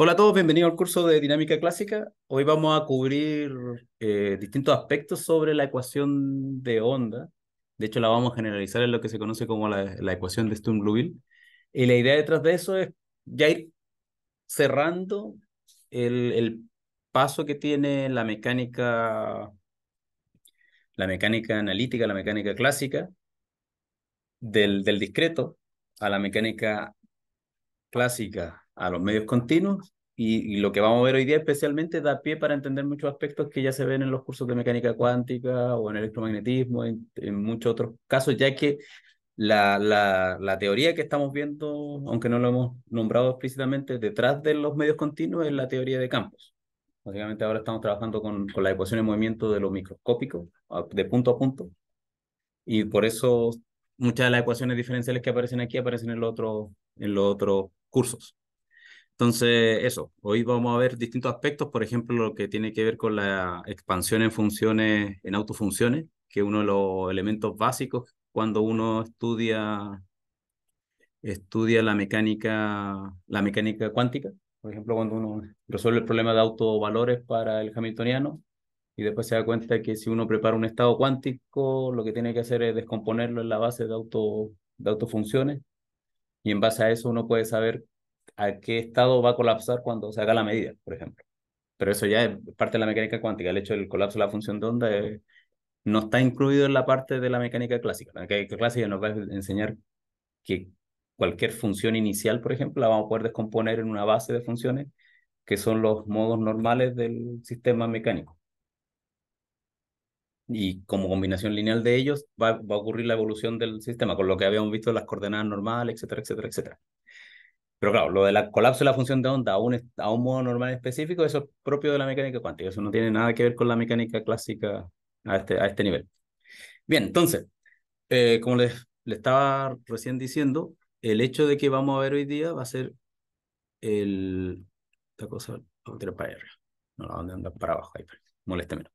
Hola a todos, bienvenidos al curso de Dinámica Clásica. Hoy vamos a cubrir eh, distintos aspectos sobre la ecuación de onda. De hecho, la vamos a generalizar en lo que se conoce como la, ecuación de Sturm-Liouville. Y la idea detrás de eso es ya ir cerrando el, paso que tiene la mecánica, la mecánica analítica, la mecánica clásica, del discreto a la mecánica clásica a los medios continuos y, lo que vamos a ver hoy día especialmente da pie para entender muchos aspectos que ya se ven en los cursos de mecánica cuántica o en electromagnetismo, en, muchos otros casos, ya que la, la, teoría que estamos viendo, aunque no lo hemos nombrado explícitamente, detrás de los medios continuos es la teoría de campos. Básicamente ahora estamos trabajando con, con ecuaciones de movimiento de lo microscópico, de punto a punto. Y por eso muchas de las ecuaciones diferenciales que aparecen aquí aparecen en los otros en los otros cursos. Entonces, eso, hoy vamos a ver distintos aspectos, por ejemplo, lo que tiene que ver con la expansión en funciones, en autofunciones, que es uno de los elementos básicos cuando uno estudia, estudia la mecánica, la mecánica cuántica, por ejemplo, cuando uno resuelve el problema de autovalores para el hamiltoniano, y después se da cuenta que si uno prepara un estado cuántico, lo que tiene que hacer es descomponerlo en la base de, auto, de autofunciones, y en base a eso uno puede saber a qué estado va a colapsar cuando se haga la medida, por ejemplo. Pero eso ya es parte de la mecánica cuántica. El hecho del colapso de la función de onda no está incluido en la parte de la mecánica clásica. La mecánica clásica nos va a enseñar que cualquier función inicial, por ejemplo, la vamos a poder descomponer en una base de funciones que son los modos normales del sistema mecánico. Y como combinación lineal de ellos va, va a ocurrir la evolución del sistema, con lo que habíamos visto las coordenadas normales, etcétera, etcétera, etcétera. Pero claro, lo del colapso de la función de onda a un, a un modo normal específico, eso es propio de la mecánica cuántica. Eso no tiene nada que ver con la mecánica clásica a este, a este nivel. Bien, entonces, eh, como les, estaba recién diciendo, el hecho de que vamos a ver hoy día va a ser el... Esta cosa, va a para arriba. No, la onda anda para abajo, ahí, menos.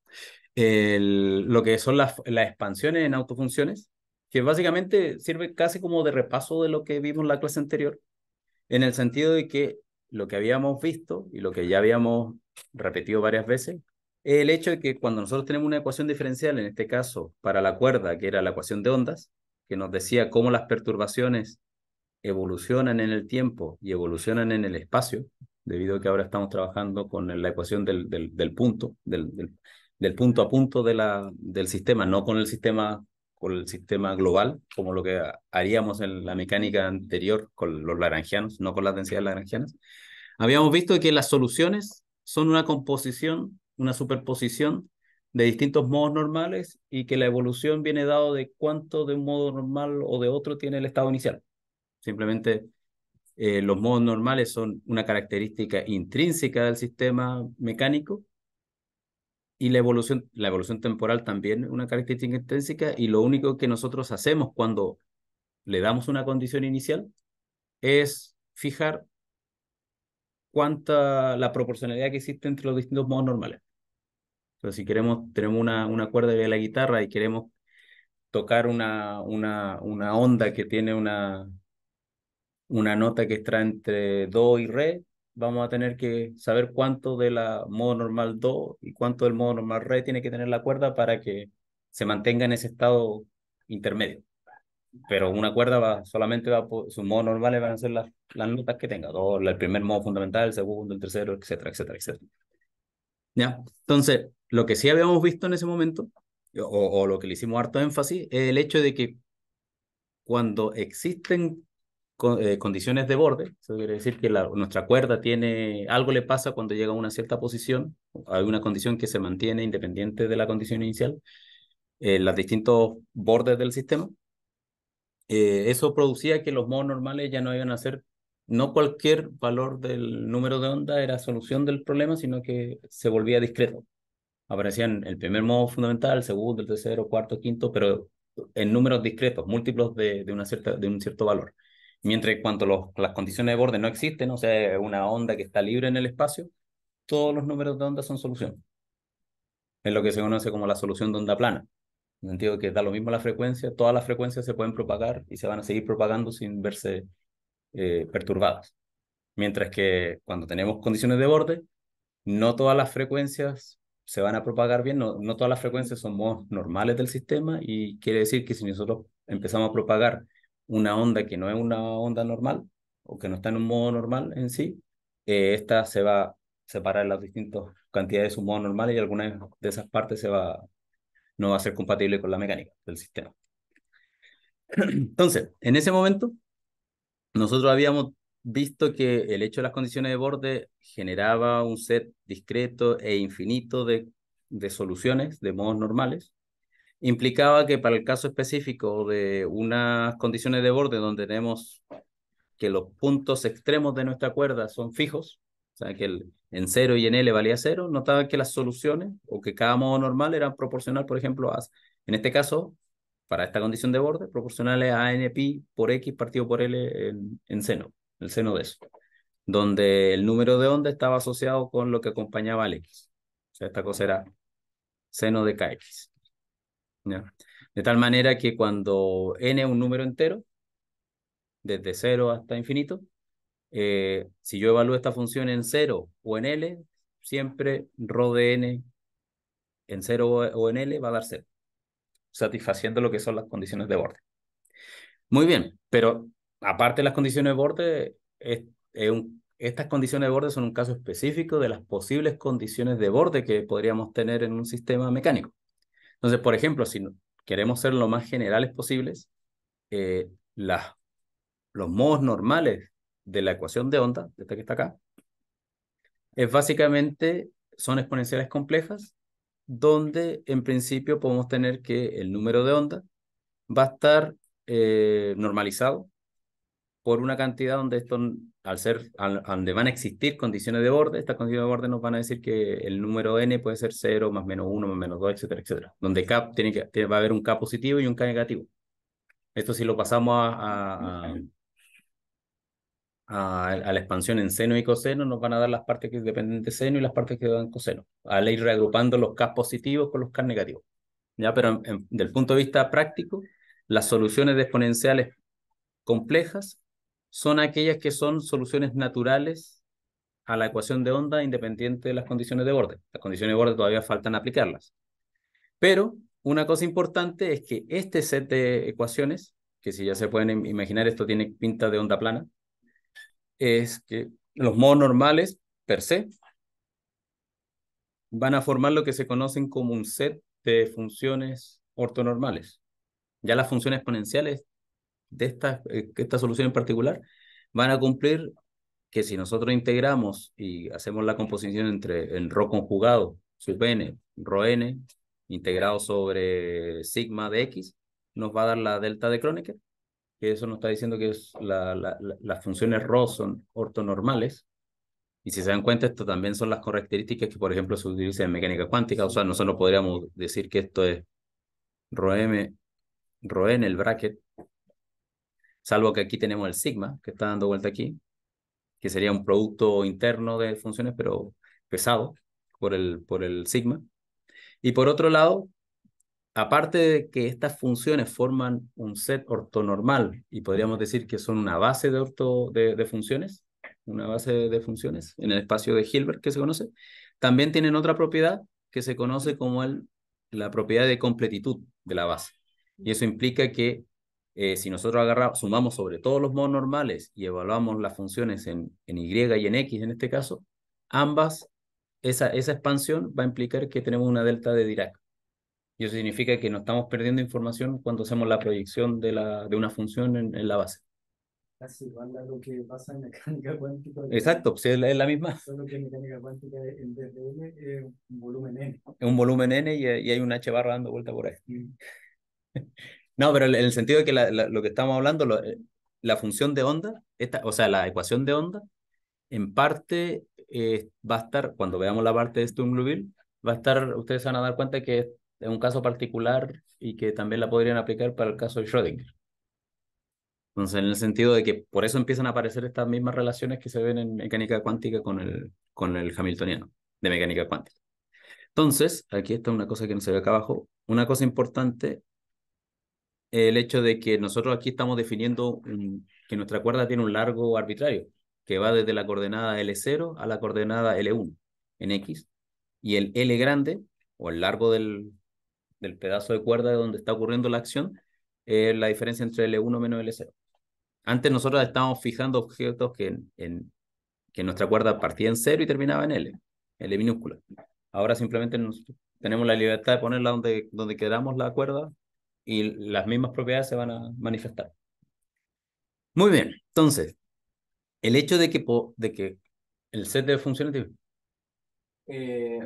El, lo que son las, las expansiones en autofunciones, que básicamente sirve casi como de repaso de lo que vimos en la clase anterior, en el sentido de que lo que habíamos visto y lo que ya habíamos repetido varias veces, es el hecho de que cuando nosotros tenemos una ecuación diferencial, en este caso para la cuerda, que era la ecuación de ondas, que nos decía cómo las perturbaciones evolucionan en el tiempo y evolucionan en el espacio, debido a que ahora estamos trabajando con la ecuación del, punto, del, del, punto a punto de la, del sistema, no con el sistema por el sistema global, como lo que haríamos en la mecánica anterior con los laranjianos, no con las densidades laranjianas, habíamos visto que las soluciones son una composición, una superposición de distintos modos normales y que la evolución viene dado de cuánto de un modo normal o de otro tiene el estado inicial. Simplemente eh, los modos normales son una característica intrínseca del sistema mecánico y la evolución, la evolución temporal también es una característica intrínseca y lo único que nosotros hacemos cuando le damos una condición inicial es fijar cuánta la proporcionalidad que existe entre los distintos modos normales. Entonces, si queremos, tenemos una, una cuerda de la guitarra y queremos tocar una, una, una onda que tiene una, una nota que está entre do y re, vamos a tener que saber cuánto de la modo normal do y cuánto del modo normal re tiene que tener la cuerda para que se mantenga en ese estado intermedio. Pero una cuerda va, solamente va, sus modos normales van a ser las, las notas que tenga, do, el primer modo fundamental, el segundo, el tercero, etcétera, etcétera, etcétera. ¿Ya? Entonces, lo que sí habíamos visto en ese momento, o, o lo que le hicimos harto énfasis, es el hecho de que cuando existen eh, condiciones de borde, eso quiere decir que la, nuestra cuerda tiene, algo le pasa cuando llega a una cierta posición, hay una condición que se mantiene independiente de la condición inicial, eh, los distintos bordes del sistema. Eh, eso producía que los modos normales ya no iban a ser, no cualquier valor del número de onda era solución del problema, sino que se volvía discreto. Aparecían el primer modo fundamental, el segundo, el tercero, cuarto, quinto, pero en números discretos, múltiplos de, de, una cierta, de un cierto valor. Mientras cuanto cuando las condiciones de borde no existen, o sea, una onda que está libre en el espacio, todos los números de onda son solución. Es lo que se conoce como la solución de onda plana. En el sentido que da lo mismo la frecuencia, todas las frecuencias se pueden propagar y se van a seguir propagando sin verse eh, perturbadas. Mientras que cuando tenemos condiciones de borde, no todas las frecuencias se van a propagar bien, no, no todas las frecuencias son modos normales del sistema y quiere decir que si nosotros empezamos a propagar una onda que no es una onda normal o que no está en un modo normal en sí, eh, esta se va a separar las distintas cantidades de su modo normal y alguna de esas partes se va, no va a ser compatible con la mecánica del sistema. Entonces, en ese momento, nosotros habíamos visto que el hecho de las condiciones de borde generaba un set discreto e infinito de soluciones, de modos normales, implicaba que para el caso específico de unas condiciones de borde donde tenemos que los puntos extremos de nuestra cuerda son fijos, o sea, que en 0 y en L valía 0, notaba que las soluciones o que cada modo normal eran proporcional, por ejemplo, a, en este caso, para esta condición de borde, proporcionales a NP por X partido por L en seno, el seno de eso, donde el número de onda estaba asociado con lo que acompañaba al X. O sea, esta cosa era seno de KX. De tal manera que cuando n es un número entero, desde 0 hasta infinito, eh, si yo evalúo esta función en 0 o en L, siempre ro de n en 0 o en L va a dar 0, satisfaciendo lo que son las condiciones de borde. Muy bien, pero aparte de las condiciones de borde, estas condiciones de borde son un caso específico de las posibles condiciones de borde que podríamos tener en un sistema mecánico. Entonces, por ejemplo, si queremos ser lo más generales posibles, eh, los modos normales de la ecuación de onda, esta que está acá, es básicamente son exponenciales complejas donde en principio podemos tener que el número de onda va a estar eh, normalizado por una cantidad donde esto al, ser, donde van a existir condiciones de borde, estas condiciones de borde nos van a decir que el número n puede ser 0, más menos 1, más menos 2, etcétera, etcétera. Donde k tiene que, va a haber un k positivo y un k negativo. Esto si lo pasamos a, a, la expansión en seno y coseno, nos van a dar las partes que dependen de seno y las partes que dan coseno, al ir reagrupando los k positivos con los k negativos. ¿Ya? Pero en, del punto de vista práctico, las soluciones exponenciales complejas son aquellas que son soluciones naturales a la ecuación de onda independiente de las condiciones de borde. Las condiciones de borde todavía faltan aplicarlas. Pero una cosa importante es que este set de ecuaciones, que si ya se pueden imaginar, esto tiene pinta de onda plana, es que los modos normales, per se, van a formar lo que se conocen como un set de funciones ortonormales. Ya las funciones exponenciales de esta, eh, esta solución en particular van a cumplir que si nosotros integramos y hacemos la composición entre en ro conjugado sub n, ro n, integrado sobre sigma de x, nos va a dar la delta de Kronecker, que eso nos está diciendo que las funciones ro son ortonormales, y si se dan cuenta, esto también son las características que, por ejemplo, se utilizan en mecánica cuántica, o sea, nosotros podríamos decir que esto es ro n el bracket, Salvo que aquí tenemos el sigma, que está dando vuelta aquí, que sería un producto interno de funciones, pero pesado por el, por el sigma. Y por otro lado, aparte de que estas funciones forman un set ortonormal, y podríamos decir que son una base de, de, funciones, una base de funciones en el espacio de Hilbert que se conoce, también tienen otra propiedad que se conoce como el, la propiedad de completitud de la base. Y eso implica que eh, si nosotros agarramos, sumamos sobre todos los modos normales y evaluamos las funciones en, en Y y en X en este caso, ambas, esa, esa expansión va a implicar que tenemos una delta de Dirac. Y eso significa que no estamos perdiendo información cuando hacemos la proyección de, la, de una función en, en la base. Casi igual a lo que pasa en mecánica cuántica. Exacto, pues, es, la, misma. Solo que en mecánica cuántica en vez es un volumen N. Es un volumen N y, y hay un H barra dando vuelta por ahí. No, pero en el sentido de que lo que estamos hablando, eh, la función de onda, esta, o sea, la ecuación de onda, en parte eh, va a estar, cuando veamos la parte de sturm va a estar, ustedes van a dar cuenta que es un caso particular y que también la podrían aplicar para el caso de Schrödinger. Entonces, en el sentido de que por eso empiezan a aparecer estas mismas relaciones que se ven en mecánica cuántica con el, con el hamiltoniano, de mecánica cuántica. Entonces, aquí está una cosa que no se ve acá abajo. Una cosa importante el hecho de que nosotros aquí estamos definiendo mm, que nuestra cuerda tiene un largo arbitrario, que va desde la coordenada L0 a la coordenada L1 en X, y el L grande, o el largo del, del pedazo de cuerda donde está ocurriendo la acción, es la diferencia entre L1 menos L0. Antes nosotros estábamos fijando objetos que, en, que nuestra cuerda partía en 0 y terminaba en L, L minúscula. Ahora simplemente tenemos la libertad de ponerla donde, donde queramos la cuerda y las mismas propiedades se van a manifestar. Muy bien, entonces, el hecho de que, de que el set de funciones... Eh,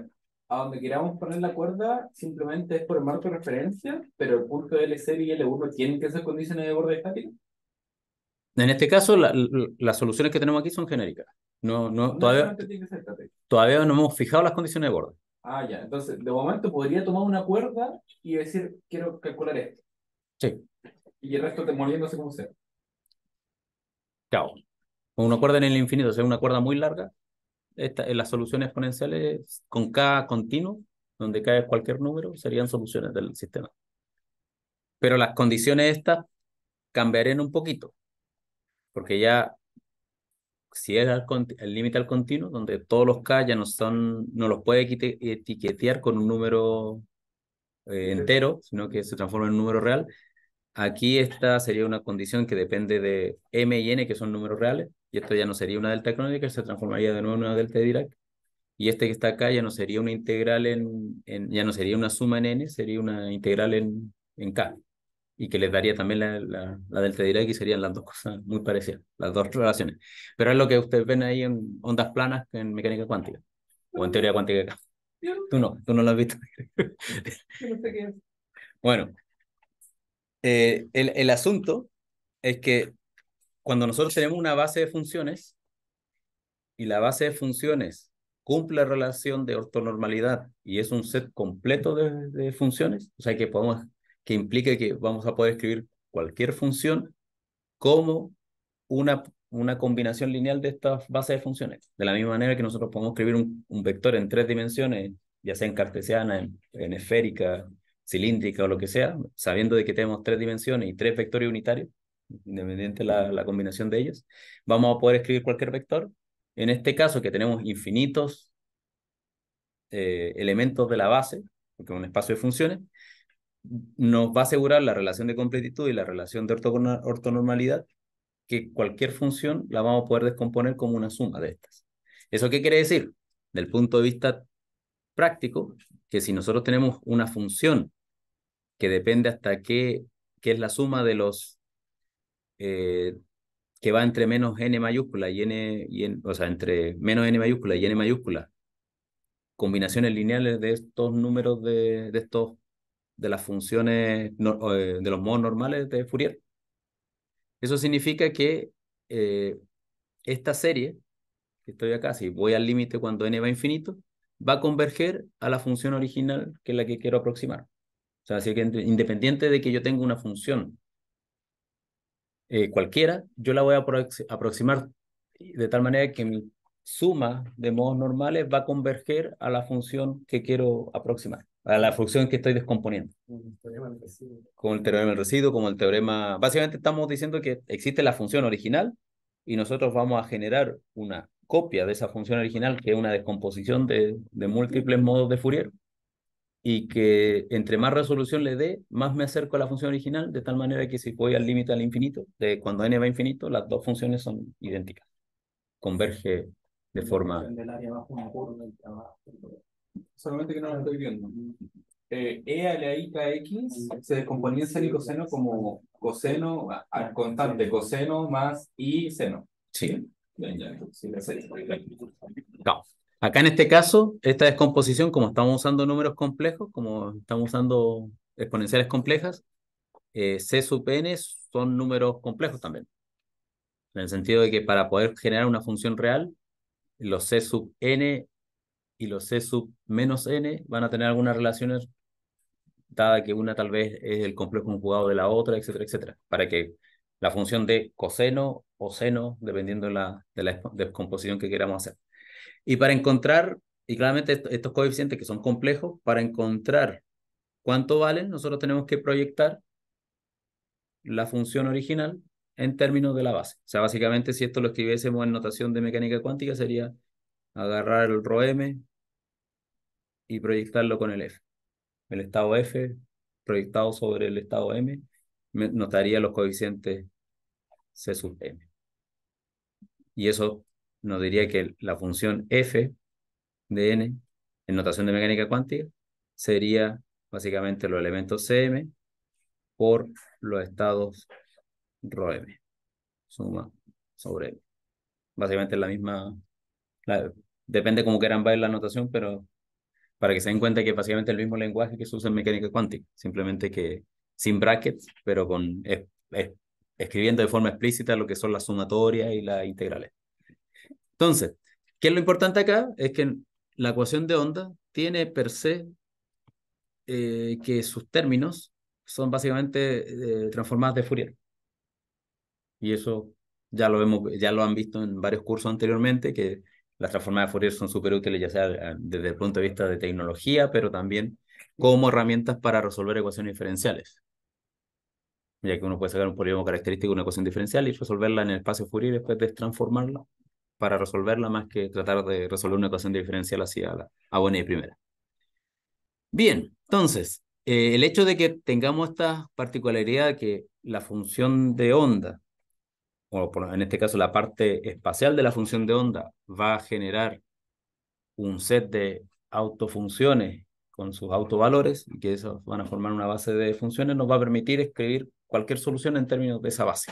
a donde queramos poner la cuerda, simplemente es por el marco de referencia, pero el punto L0 y L1 tienen que ser condiciones de borde estático. En este caso, las soluciones que tenemos aquí son genéricas. No, no, no todavía, todavía no hemos fijado las condiciones de borde. Ah, ya. Entonces, de momento podría tomar una cuerda y decir, quiero calcular esto. Sí. Y el resto te moriéndose como sea. Claro. Una cuerda en el infinito, o sea, una cuerda muy larga. en eh, las soluciones exponenciales con cada continuo, donde cae cualquier número, serían soluciones del sistema. Pero las condiciones estas cambiarían un poquito, porque ya si es el límite al continuo, donde todos los K ya no son, no los puede etiquetear con un número eh, entero, sino que se transforma en un número real. Aquí esta sería una condición que depende de M y N, que son números reales, y esto ya no sería una delta crónica, se transformaría de nuevo en una delta de Dirac. Y este que está acá ya no sería una integral en, en ya no sería una suma en N, sería una integral en, en K y que les daría también la, la, la delta de y serían las dos cosas muy parecidas, las dos relaciones. Pero es lo que ustedes ven ahí en ondas planas en mecánica cuántica o en teoría cuántica. Tú no, tú no lo has visto. bueno, eh, el, el asunto es que cuando nosotros tenemos una base de funciones y la base de funciones cumple relación de ortonormalidad y es un set completo de, de funciones, o sea que podemos que implique que vamos a poder escribir cualquier función como una, una combinación lineal de estas bases de funciones. De la misma manera que nosotros podemos escribir un, vector en tres dimensiones, ya sea en cartesiana, en, esférica, cilíndrica o lo que sea, sabiendo de que tenemos tres dimensiones y tres vectores unitarios, independiente de la, combinación de ellos, vamos a poder escribir cualquier vector. En este caso, que tenemos infinitos eh, elementos de la base, porque es un espacio de funciones, nos va a asegurar la relación de completitud y la relación de ortonormalidad, que cualquier función la vamos a poder descomponer como una suma de estas. ¿Eso qué quiere decir? Del punto de vista práctico, que si nosotros tenemos una función que depende hasta qué, que es la suma de los eh, que va entre menos n mayúscula y n, y o sea, entre menos n mayúscula y n mayúscula, combinaciones lineales de estos números de, de estos de las funciones eh, de los modos normales de Fourier. Eso significa que eh, esta serie, que estoy acá, si voy al límite cuando n va a infinito, va a converger a la función original que es la que quiero aproximar. O sea, así que independiente de que yo tenga una función eh, cualquiera, yo la voy a aproximar de tal manera que mi suma de modos normales va a converger a la función que quiero aproximar a la función que estoy descomponiendo. con el teorema del residuo, como el teorema... Básicamente estamos diciendo que existe la función original y nosotros vamos a generar una copia de esa función original, que es una descomposición de, múltiples modos de Fourier, y que entre más resolución le dé, más me acerco a la función original, de tal manera que si voy al límite al infinito, de cuando n va a infinito, las dos funciones son idénticas. Converge de forma solamente que no lo estoy viendo. Eh, e a la i KX x se descomponía en seno y coseno como coseno al constante, coseno más i seno. Sí. Acá en este caso, esta descomposición, como estamos usando números complejos, como estamos usando exponenciales complejas, eh, C sub n son números complejos también. En el sentido de que para poder generar una función real, los C sub n y los C sub menos N van a tener algunas relaciones, dada que una tal vez es el complejo conjugado de la otra, etcétera, etcétera, para que la función de coseno o seno, dependiendo de la, de la descomposición que queramos hacer. Y para encontrar, y claramente estos coeficientes que son complejos, para encontrar cuánto valen, nosotros tenemos que proyectar la función original en términos de la base. O sea, básicamente si esto lo escribiésemos en notación de mecánica cuántica sería agarrar el ρm y proyectarlo con el F. El estado F proyectado sobre el estado M notaría los coeficientes C sub M. Y eso nos diría que la función F de N en notación de mecánica cuántica sería básicamente los elementos CM por los estados Rho M, suma sobre M. Básicamente la misma, depende como quieran ver la notación, pero para que se den cuenta que básicamente el mismo lenguaje que se usa en mecánica cuántica, simplemente que sin brackets, pero con escribiendo de forma explícita lo que son las sumatorias y las integrales. Entonces, ¿qué es lo importante acá? Es que la ecuación de onda tiene per se eh, que sus términos son básicamente eh, transformadas de Fourier. Y eso ya lo, vemos, ya lo han visto en varios cursos anteriormente, que las transformadas de Fourier son súper útiles ya sea eh, desde el punto de vista de tecnología, pero también como herramientas para resolver ecuaciones diferenciales. Ya que uno puede sacar un polígono característico de una ecuación diferencial y resolverla en el espacio Fourier después de transformarla para resolverla más que tratar de resolver una ecuación diferencial así a, buena y primera. Bien, entonces, eh, el hecho de que tengamos esta particularidad que la función de onda o en este caso la parte espacial de la función de onda, va a generar un set de autofunciones con sus autovalores, que esos van a formar una base de funciones, nos va a permitir escribir cualquier solución en términos de esa base.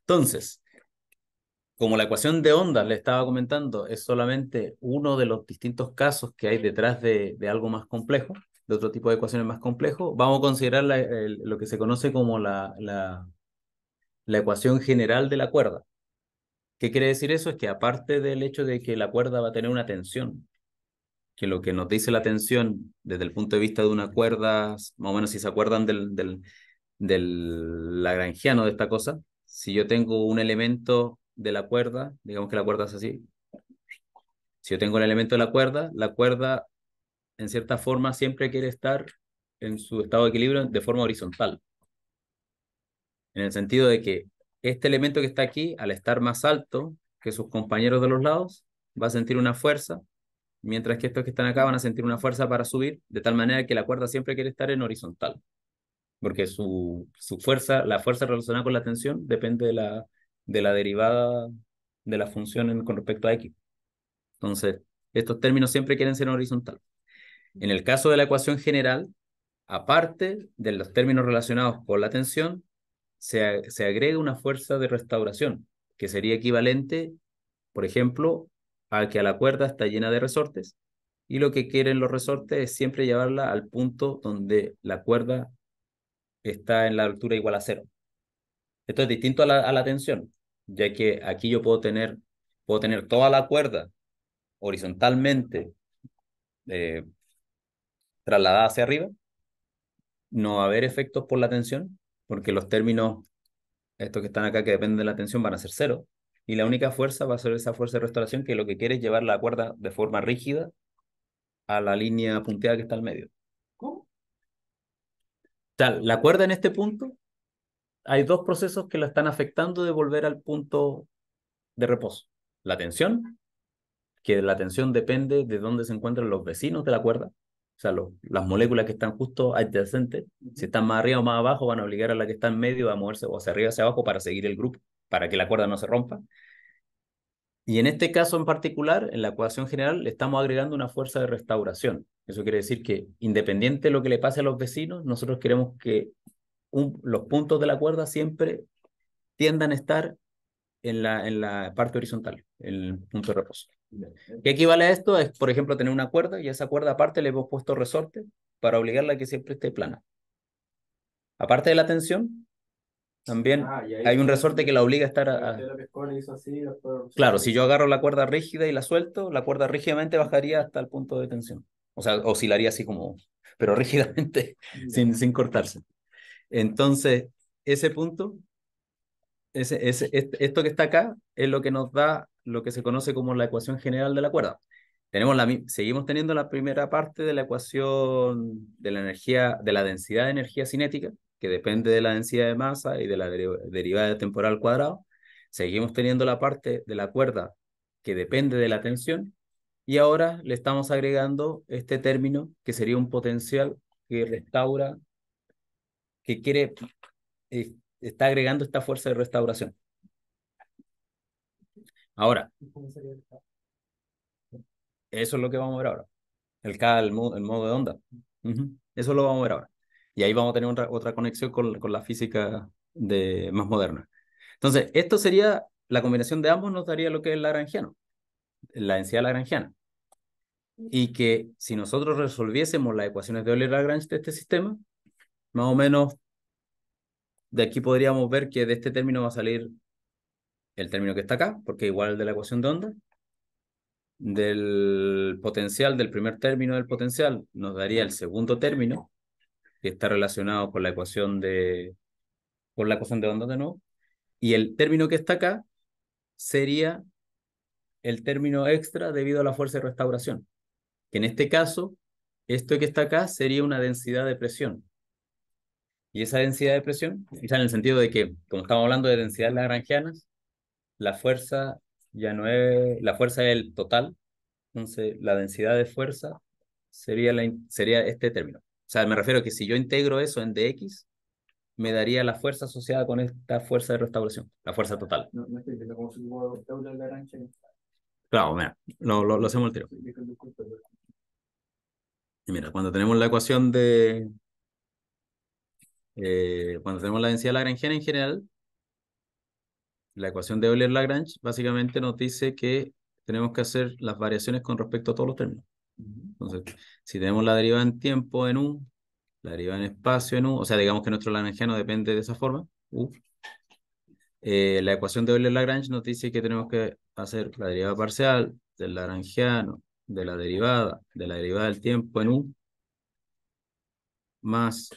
Entonces, como la ecuación de onda, le estaba comentando, es solamente uno de los distintos casos que hay detrás de, algo más complejo, de otro tipo de ecuaciones más complejo, vamos a considerar lo que se conoce como la, la la ecuación general de la cuerda. ¿Qué quiere decir eso? Es que aparte del hecho de que la cuerda va a tener una tensión, que lo que nos dice la tensión desde el punto de vista de una cuerda, más o menos si se acuerdan del, del, del lagrangiano de esta cosa, si yo tengo un elemento de la cuerda, digamos que la cuerda es así, si yo tengo un elemento de la cuerda, la cuerda en cierta forma siempre quiere estar en su estado de equilibrio de forma horizontal en el sentido de que este elemento que está aquí, al estar más alto que sus compañeros de los lados, va a sentir una fuerza, mientras que estos que están acá van a sentir una fuerza para subir, de tal manera que la cuerda siempre quiere estar en horizontal, porque su, su fuerza, la fuerza relacionada con la tensión depende de la, de la derivada de la función con respecto a x. Entonces, estos términos siempre quieren ser horizontal. En el caso de la ecuación general, aparte de los términos relacionados con la tensión, se, se agrega una fuerza de restauración, que sería equivalente, por ejemplo, a que a la cuerda está llena de resortes y lo que quieren los resortes es siempre llevarla al punto donde la cuerda está en la altura igual a cero. Esto es distinto a la, tensión, ya que aquí yo puedo tener, puedo tener toda la cuerda horizontalmente eh, trasladada hacia arriba, no va a haber efectos por la tensión, porque los términos, estos que están acá que dependen de la tensión, van a ser cero. Y la única fuerza va a ser esa fuerza de restauración que lo que quiere es llevar la cuerda de forma rígida a la línea punteada que está al medio. ¿Cómo? Tal, la cuerda en este punto, hay dos procesos que la están afectando de volver al punto de reposo. La tensión, que la tensión depende de dónde se encuentran los vecinos de la cuerda, o sea, las moléculas que están justo adyacentes, si están más arriba o más abajo, van a obligar a la que está en medio a moverse o hacia arriba o hacia abajo para seguir el grupo, para que la cuerda no se rompa. Y en este caso en particular, en la ecuación general, le estamos agregando una fuerza de restauración. Eso quiere decir que, independiente de lo que le pase a los vecinos, nosotros queremos que los puntos de la cuerda siempre tiendan a estar en la, en la parte horizontal, el punto de reposo. ¿Qué equivale a esto? Es, por ejemplo, tener una cuerda y a esa cuerda aparte le hemos puesto resorte para obligarla a que siempre esté plana. Aparte de la tensión, también ah, hay un resorte que la obliga a estar... A, Claro, si yo agarro la cuerda rígida y la suelto, la cuerda rígidamente bajaría hasta el punto de tensión. O sea, oscilaría así como, pero rígidamente, sin, sin cortarse. Entonces, ese punto ese este, esto que está acá es lo que nos da lo que se conoce como la ecuación general de la cuerda. Tenemos la, seguimos teniendo la primera parte de la ecuación de la energía, de la densidad de energía cinética, que depende de la densidad de masa y de la derivada temporal cuadrado. Seguimos teniendo la parte de la cuerda que depende de la tensión. Y ahora le estamos agregando este término que sería un potencial que restaura, que quiere eh, está agregando esta fuerza de restauración. Ahora, eso es lo que vamos a ver ahora. El K, el modo, de onda. Eso lo vamos a ver ahora. Y ahí vamos a tener otra, conexión con, la física de, más moderna. Entonces, esto sería, la combinación de ambos nos daría lo que es lagrangiano, la densidad lagrangiana. Y que si nosotros resolviésemos las ecuaciones de Euler-Lagrange de este sistema, más o menos de aquí podríamos ver que de este término va a salir el término que está acá, porque igual de la ecuación de onda. Del potencial, del primer término del potencial, nos daría el segundo término, que está relacionado con la ecuación de, con la ecuación de onda de nuevo. Y el término que está acá sería el término extra debido a la fuerza de restauración. Que en este caso, esto que está acá sería una densidad de presión. Y esa densidad de presión, o en el sentido de que, como estamos hablando de densidades lagrangianas, la fuerza ya no es, la fuerza es el total, entonces la densidad de fuerza sería, la, sería este término. O sea, me refiero a que si yo integro eso en dx, me daría la fuerza asociada con esta fuerza de restauración, la fuerza total. No, no estoy diciendo cómo se de Claro, mira, lo, hacemos al tiro. Mira, cuando tenemos la ecuación de, eh, cuando tenemos la densidad lagrangiana en general, la ecuación de Euler-Lagrange básicamente nos dice que tenemos que hacer las variaciones con respecto a todos los términos. Entonces, si tenemos la derivada en tiempo en U, la derivada en espacio en U, o sea, digamos que nuestro lagrangiano depende de esa forma, U. Eh, la ecuación de Euler-Lagrange nos dice que tenemos que hacer la derivada parcial del lagrangiano, de la derivada, de la derivada del tiempo en U, más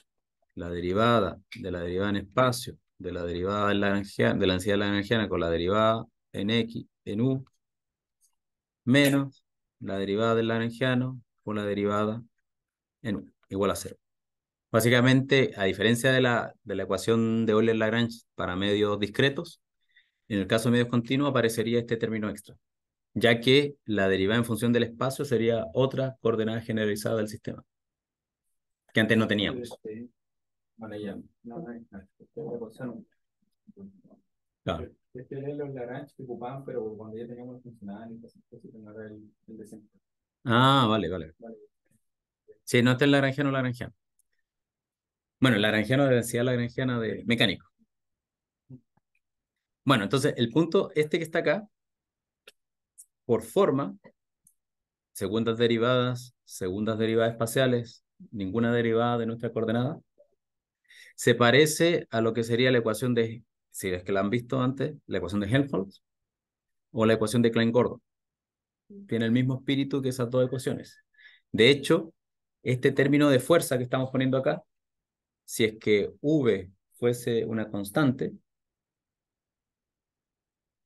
la derivada de la derivada en espacio, de la derivada de la, de la con la derivada en X, en U, menos la derivada del lagrangiano con la derivada en U, igual a cero. Básicamente, a diferencia de la, de la ecuación de Euler-Lagrange para medios discretos, en el caso de medios continuos aparecería este término extra, ya que la derivada en función del espacio sería otra coordenada generalizada del sistema, que antes no teníamos. Este, pero cuando ya pues, el, Ah, vale, vale. Sí, no está el laranjano laranjiano Bueno, el laranjiano de densidad laranjiana de mecánico. Bueno, entonces el punto este que está acá, por forma, segundas derivadas, segundas derivadas espaciales, ninguna derivada de nuestra coordenada, se parece a lo que sería la ecuación de, si es que la han visto antes, la ecuación de Helmholtz o la ecuación de Klein-Gordon. Mm. Tiene el mismo espíritu que esas dos ecuaciones. De hecho, este término de fuerza que estamos poniendo acá, si es que V fuese una constante,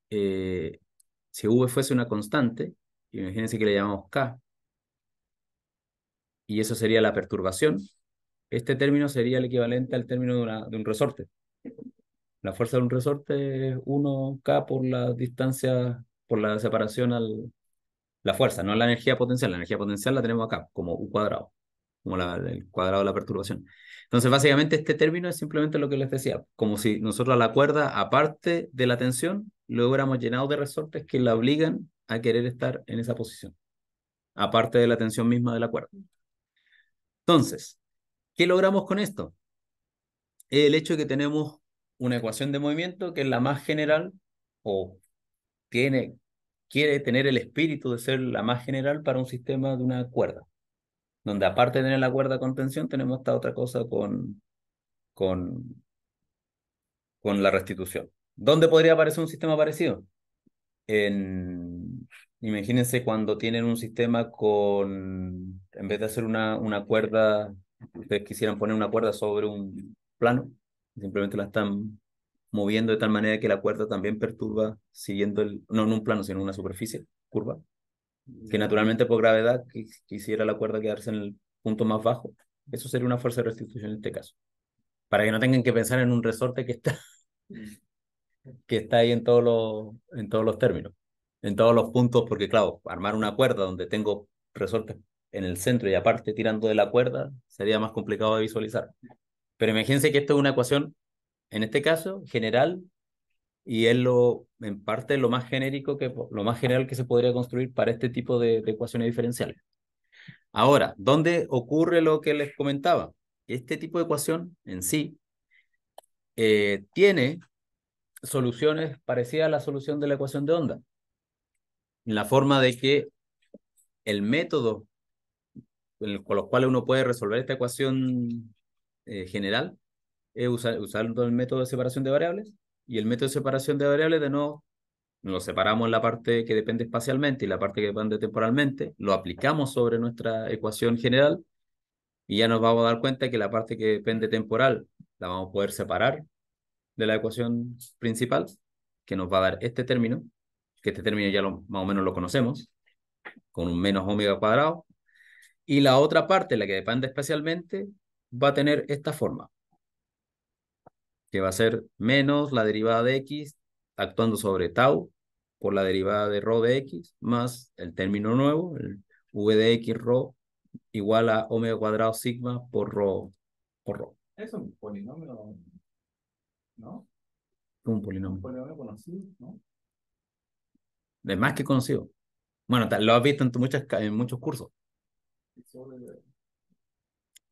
eh, si V fuese una constante, imagínense que le llamamos K, y eso sería la perturbación, este término sería el equivalente al término de, un resorte. La fuerza de un resorte es 1K por la distancia, por la separación al... La fuerza, no la energía potencial. La energía potencial la tenemos acá, como un cuadrado, como el cuadrado de la perturbación. Entonces, básicamente, este término es simplemente lo que les decía, como si nosotros a la cuerda, aparte de la tensión, lo hubiéramos llenado de resortes que la obligan a querer estar en esa posición, aparte de la tensión misma de la cuerda. Entonces, ¿Qué logramos con esto? El hecho de que tenemos una ecuación de movimiento que es la más general o tiene, quiere tener el espíritu de ser la más general para un sistema de una cuerda, donde aparte de tener la cuerda con tensión, tenemos esta otra cosa con, con, con la restitución. ¿Dónde podría aparecer un sistema parecido? En, imagínense cuando tienen un sistema con, en vez de hacer una, una cuerda ustedes quisieran poner una cuerda sobre un plano, simplemente la están moviendo de tal manera que la cuerda también perturba, siguiendo el, no en un plano, sino en una superficie curva, que naturalmente por gravedad quisiera la cuerda quedarse en el punto más bajo. Eso sería una fuerza de restitución en este caso. Para que no tengan que pensar en un resorte que está, que está ahí en todos los, en todos los términos, en todos los puntos, porque claro, armar una cuerda donde tengo resortes en el centro y aparte tirando de la cuerda, sería más complicado de visualizar. Pero imagínense que esto es una ecuación, en este caso, general, y es lo, en parte lo más genérico, que, lo más general que se podría construir para este tipo de, ecuaciones diferenciales. Ahora, ¿dónde ocurre lo que les comentaba? Este tipo de ecuación en sí eh, tiene soluciones parecidas a la solución de la ecuación de onda, en la forma de que el método con los cuales uno puede resolver esta ecuación eh, general, es usar, el método de separación de variables. Y el método de separación de variables, de nuevo, lo separamos la parte que depende espacialmente y la parte que depende temporalmente, lo aplicamos sobre nuestra ecuación general y ya nos vamos a dar cuenta que la parte que depende temporal la vamos a poder separar de la ecuación principal, que nos va a dar este término, que este término ya lo, más o menos lo conocemos, con un menos omega cuadrado, y la otra parte, la que depende especialmente, va a tener esta forma, que va a ser menos la derivada de x actuando sobre tau por la derivada de rho de x más el término nuevo, el v de x rho igual a omega cuadrado sigma por rho. Por rho. Es un polinomio, ¿no? Un polinomio. Un polinomio conocido, ¿no? Es más que conocido. Bueno, lo has visto en, muchas, en muchos cursos.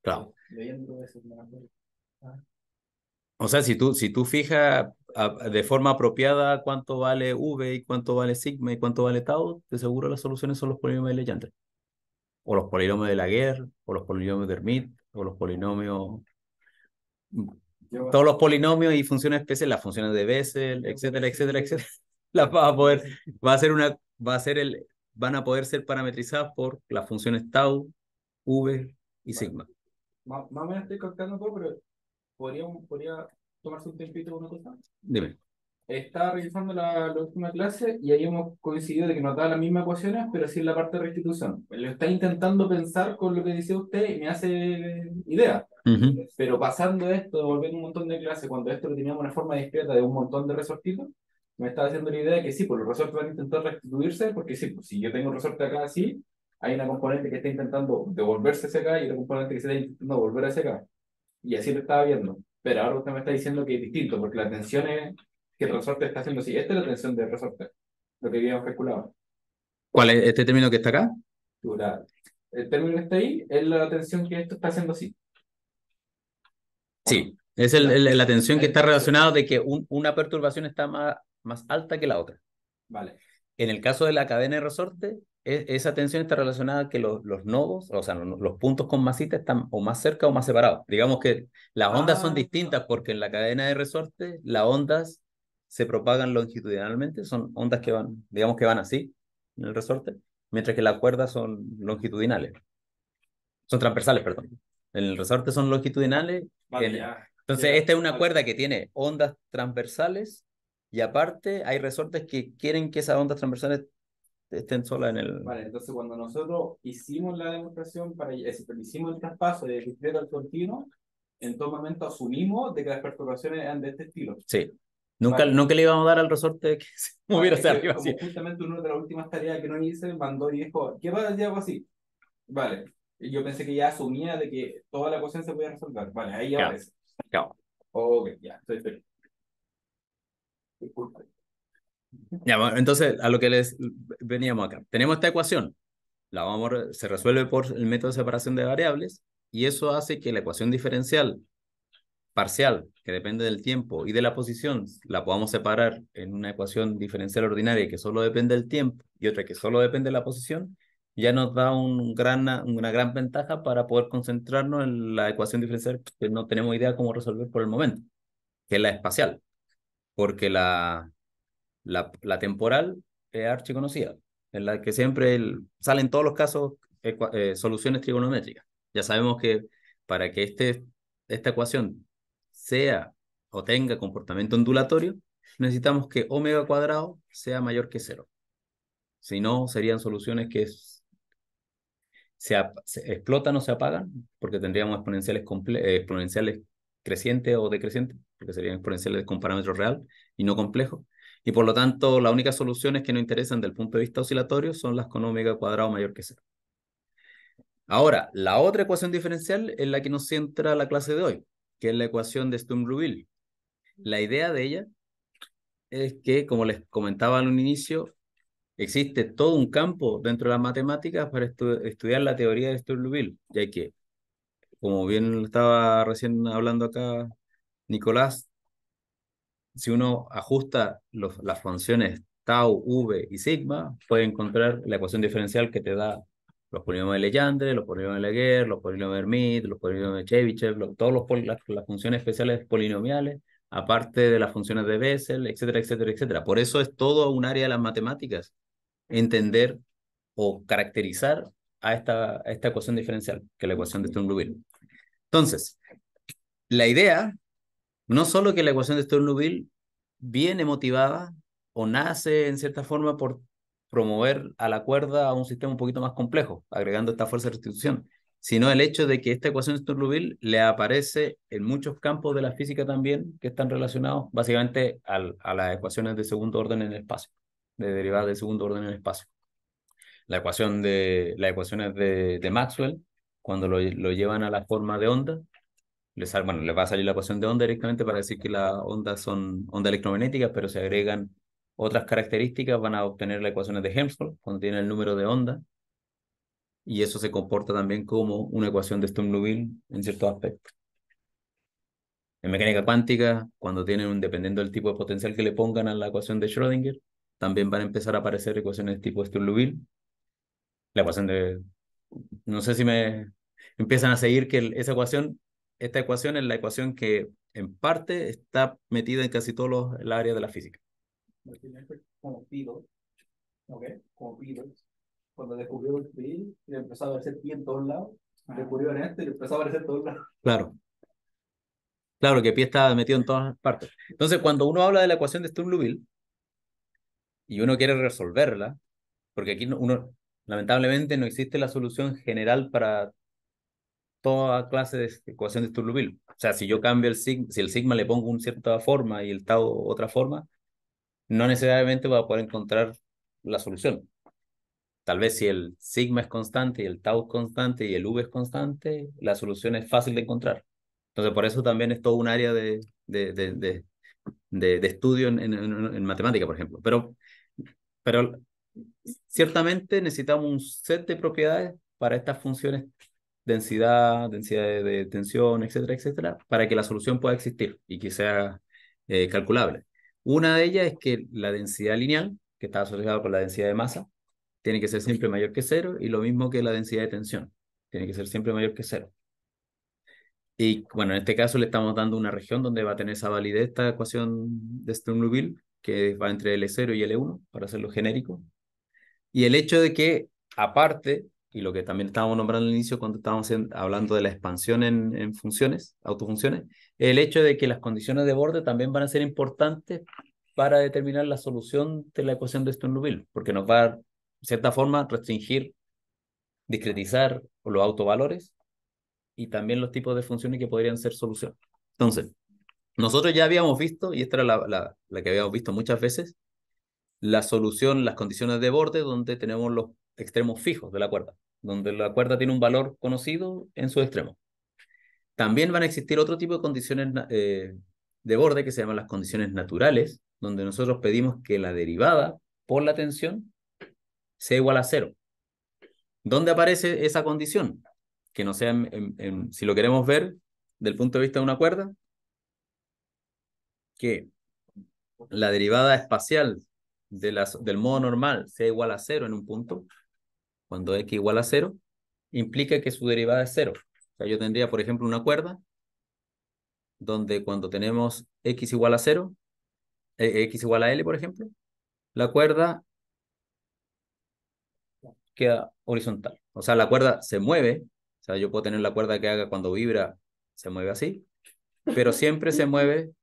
Claro. Ah. O sea, si tú, si tú fijas ah, de forma apropiada cuánto vale V y cuánto vale sigma y cuánto vale tau, de seguro las soluciones son los polinomios de Legendre. O los polinomios de Laguerre, o los polinomios de Hermit, o los polinomios... Todos los polinomios y funciones especiales, las funciones de Bessel, etcétera, etcétera, etcétera, las vas a poder... Va a ser una... Va a ser el, van a poder ser parametrizadas por las funciones tau, v y sigma. Más o menos estoy cortando un pero ¿podría, tomarse un tiempito una cosa? Dime. Estaba revisando la, última clase y ahí hemos coincidido de que nos da las mismas ecuaciones, pero sí en la parte de restitución. Lo está intentando pensar con lo que decía usted y me hace idea. Pero pasando esto, volviendo un montón de clases, cuando esto lo teníamos una forma discreta de un montón de resortitos, me estaba haciendo la idea de que sí, pues los resortes van a intentar restituirse, porque sí, pues si yo tengo un resorte acá así, hay una componente que está intentando devolverse hacia acá y la componente que se está intentando volver hacia acá. Y así lo estaba viendo. Pero ahora usted me está diciendo que es distinto, porque la tensión es que el resorte está haciendo así. Esta es la tensión del resorte, lo que habíamos calculado. ¿Cuál es este término que está acá? El término está ahí es la tensión que esto está haciendo así. Sí, es el, la tensión que está relacionada de que una perturbación está más más alta que la otra. Vale. En el caso de la cadena de resorte, e, esa tensión está relacionada a que los, los nodos, o sea, los, puntos con masita están o más cerca o más separados. Digamos que las ondas son ah, distintas porque en la cadena de resorte las ondas se propagan longitudinalmente, son ondas que van, digamos que van así en el resorte, mientras que las cuerdas son longitudinales. Son transversales, perdón. En el resorte son longitudinales. entonces, esta es una cuerda que tiene ondas transversales y aparte, hay resortes que quieren que esas ondas transversales estén solas en el. Vale, entonces cuando nosotros hicimos la demostración, para, hicimos el traspaso de discreto al continuo, en todo momento asumimos de que las perturbaciones eran de este estilo. Sí. Nunca, nunca le íbamos a dar al resorte que se moviera hacia arriba. Así. Justamente una de las últimas tareas que no hice, mandó y dijo: ¿Qué pasa si algo así? Vale. Yo pensé que ya asumía de que toda la ecuación se podía resolver. Vale, ahí ya aparece. Ok, ya, estoy feliz. entonces, a lo que les veníamos acá. Tenemos esta ecuación. La vamos, se resuelve por el método de separación de variables y eso hace que la ecuación diferencial parcial, que depende del tiempo y de la posición, la podamos separar en una ecuación diferencial ordinaria que solo depende del tiempo y otra que solo depende de la posición, ya nos da una gran ventaja para poder concentrarnos en la ecuación diferencial que no tenemos idea cómo resolver por el momento, que es la espacial, porque la la, temporal es archiconocida, en la que siempre salen todos los casos eh, soluciones trigonométricas. Ya sabemos que para que este, esta ecuación sea o tenga comportamiento ondulatorio, necesitamos que omega cuadrado sea mayor que cero. Si no, serían soluciones que se, explotan o se apagan, porque tendríamos exponenciales, eh, exponenciales crecientes o decrecientes, porque serían exponenciales con parámetro real y no complejo, y por lo tanto, las únicas soluciones que nos interesan del punto de vista oscilatorio son las con omega cuadrado mayor que cero. Ahora, la otra ecuación diferencial es la que nos centra la clase de hoy, que es la ecuación de Sturm-Rubil. La idea de ella es que, como les comentaba al un inicio, existe todo un campo dentro de las matemáticas para estudiar la teoría de Sturm-Rubil, ya que, como bien estaba recién hablando acá Nicolás, si uno ajusta las funciones tau, v y sigma, puede encontrar la ecuación diferencial que te da los polinomios de Leyandre, los polinomios de Laguerre, los polinomios de Hermite, los polinomios de Chebyshev, todas las, funciones especiales polinomiales, aparte de las funciones de Bessel, etcétera, etcétera, etcétera. Por eso es todo un área de las matemáticas entender o caracterizar a esta, esta ecuación diferencial, que es la ecuación de Sturm-Liouville. Entonces, la idea no solo que la ecuación de sturm viene motivada o nace en cierta forma por promover a la cuerda a un sistema un poquito más complejo, agregando esta fuerza de restitución, sino el hecho de que esta ecuación de sturm le aparece en muchos campos de la física también que están relacionados básicamente a las ecuaciones de segundo orden en el espacio, de derivadas de segundo orden en el espacio. La ecuación de, las ecuaciones de, Maxwell, cuando lo llevan a la forma de onda, les bueno, le va a salir la ecuación de onda directamente para decir que las ondas son ondas electromagnéticas, pero se agregan otras características, van a obtener las ecuaciones de Helmholtz, cuando tienen el número de onda, y eso se comporta también como una ecuación de Sturm-Liouville en ciertos aspectos. En mecánica cuántica, cuando tienen un, dependiendo del tipo de potencial que le pongan a la ecuación de Schrödinger, también van a empezar a aparecer ecuaciones tipo Sturm-Liouville. La ecuación de... No sé si me empiezan a seguir que esa ecuación esta ecuación es la ecuación que en parte está metida en casi todos los área de la física. Como Como cuando descubrió el PIL, le empezó a aparecer pi en todos lados, ah. descubrió en este le empezó a aparecer en todos lados. Claro. Claro, que pi está metido en todas partes. Entonces, cuando uno habla de la ecuación de Sturm-Liouville y uno quiere resolverla, porque aquí uno, lamentablemente no existe la solución general para toda clase de este, ecuación de Sturlubil. O sea, si yo cambio el sigma, si el sigma le pongo una cierta forma y el tau otra forma, no necesariamente va a poder encontrar la solución. Tal vez si el sigma es constante y el tau es constante y el v es constante, la solución es fácil de encontrar. Entonces, por eso también es todo un área de, de, estudio en, matemática, por ejemplo. Pero, pero ciertamente necesitamos un set de propiedades para estas funciones densidad, densidad de, tensión, etcétera, etcétera, para que la solución pueda existir y que sea eh, calculable. Una de ellas es que la densidad lineal, que está asociada con la densidad de masa, tiene que ser siempre mayor que cero y lo mismo que la densidad de tensión, tiene que ser siempre mayor que cero. Y bueno, en este caso le estamos dando una región donde va a tener esa validez esta ecuación de Sturm-Liouville, que va entre L0 y L1, para hacerlo genérico. Y el hecho de que, aparte, y lo que también estábamos nombrando al inicio cuando estábamos hablando de la expansión en, funciones, autofunciones, el hecho de que las condiciones de borde también van a ser importantes para determinar la solución de la ecuación de Sturm-Liouville, porque nos va a, de cierta forma, restringir, discretizar los autovalores y también los tipos de funciones que podrían ser solución. Entonces, nosotros ya habíamos visto, y esta era la, la que habíamos visto muchas veces, la solución, las condiciones de borde, donde tenemos los extremos fijos de la cuerda, donde la cuerda tiene un valor conocido en su extremo. También van a existir otro tipo de condiciones eh, de borde que se llaman las condiciones naturales, donde nosotros pedimos que la derivada por la tensión sea igual a cero. ¿Dónde aparece esa condición? Que no sea, si lo queremos ver del punto de vista de una cuerda, que la derivada espacial del modo normal sea igual a cero en un punto, cuando x igual a 0, implica que su derivada es 0. O sea, yo tendría, por ejemplo, una cuerda donde cuando tenemos x igual a 0, eh, x igual a L, por ejemplo, la cuerda queda horizontal. O sea, la cuerda se mueve. O sea, yo puedo tener la cuerda que haga cuando vibra, se mueve así. Pero siempre se mueve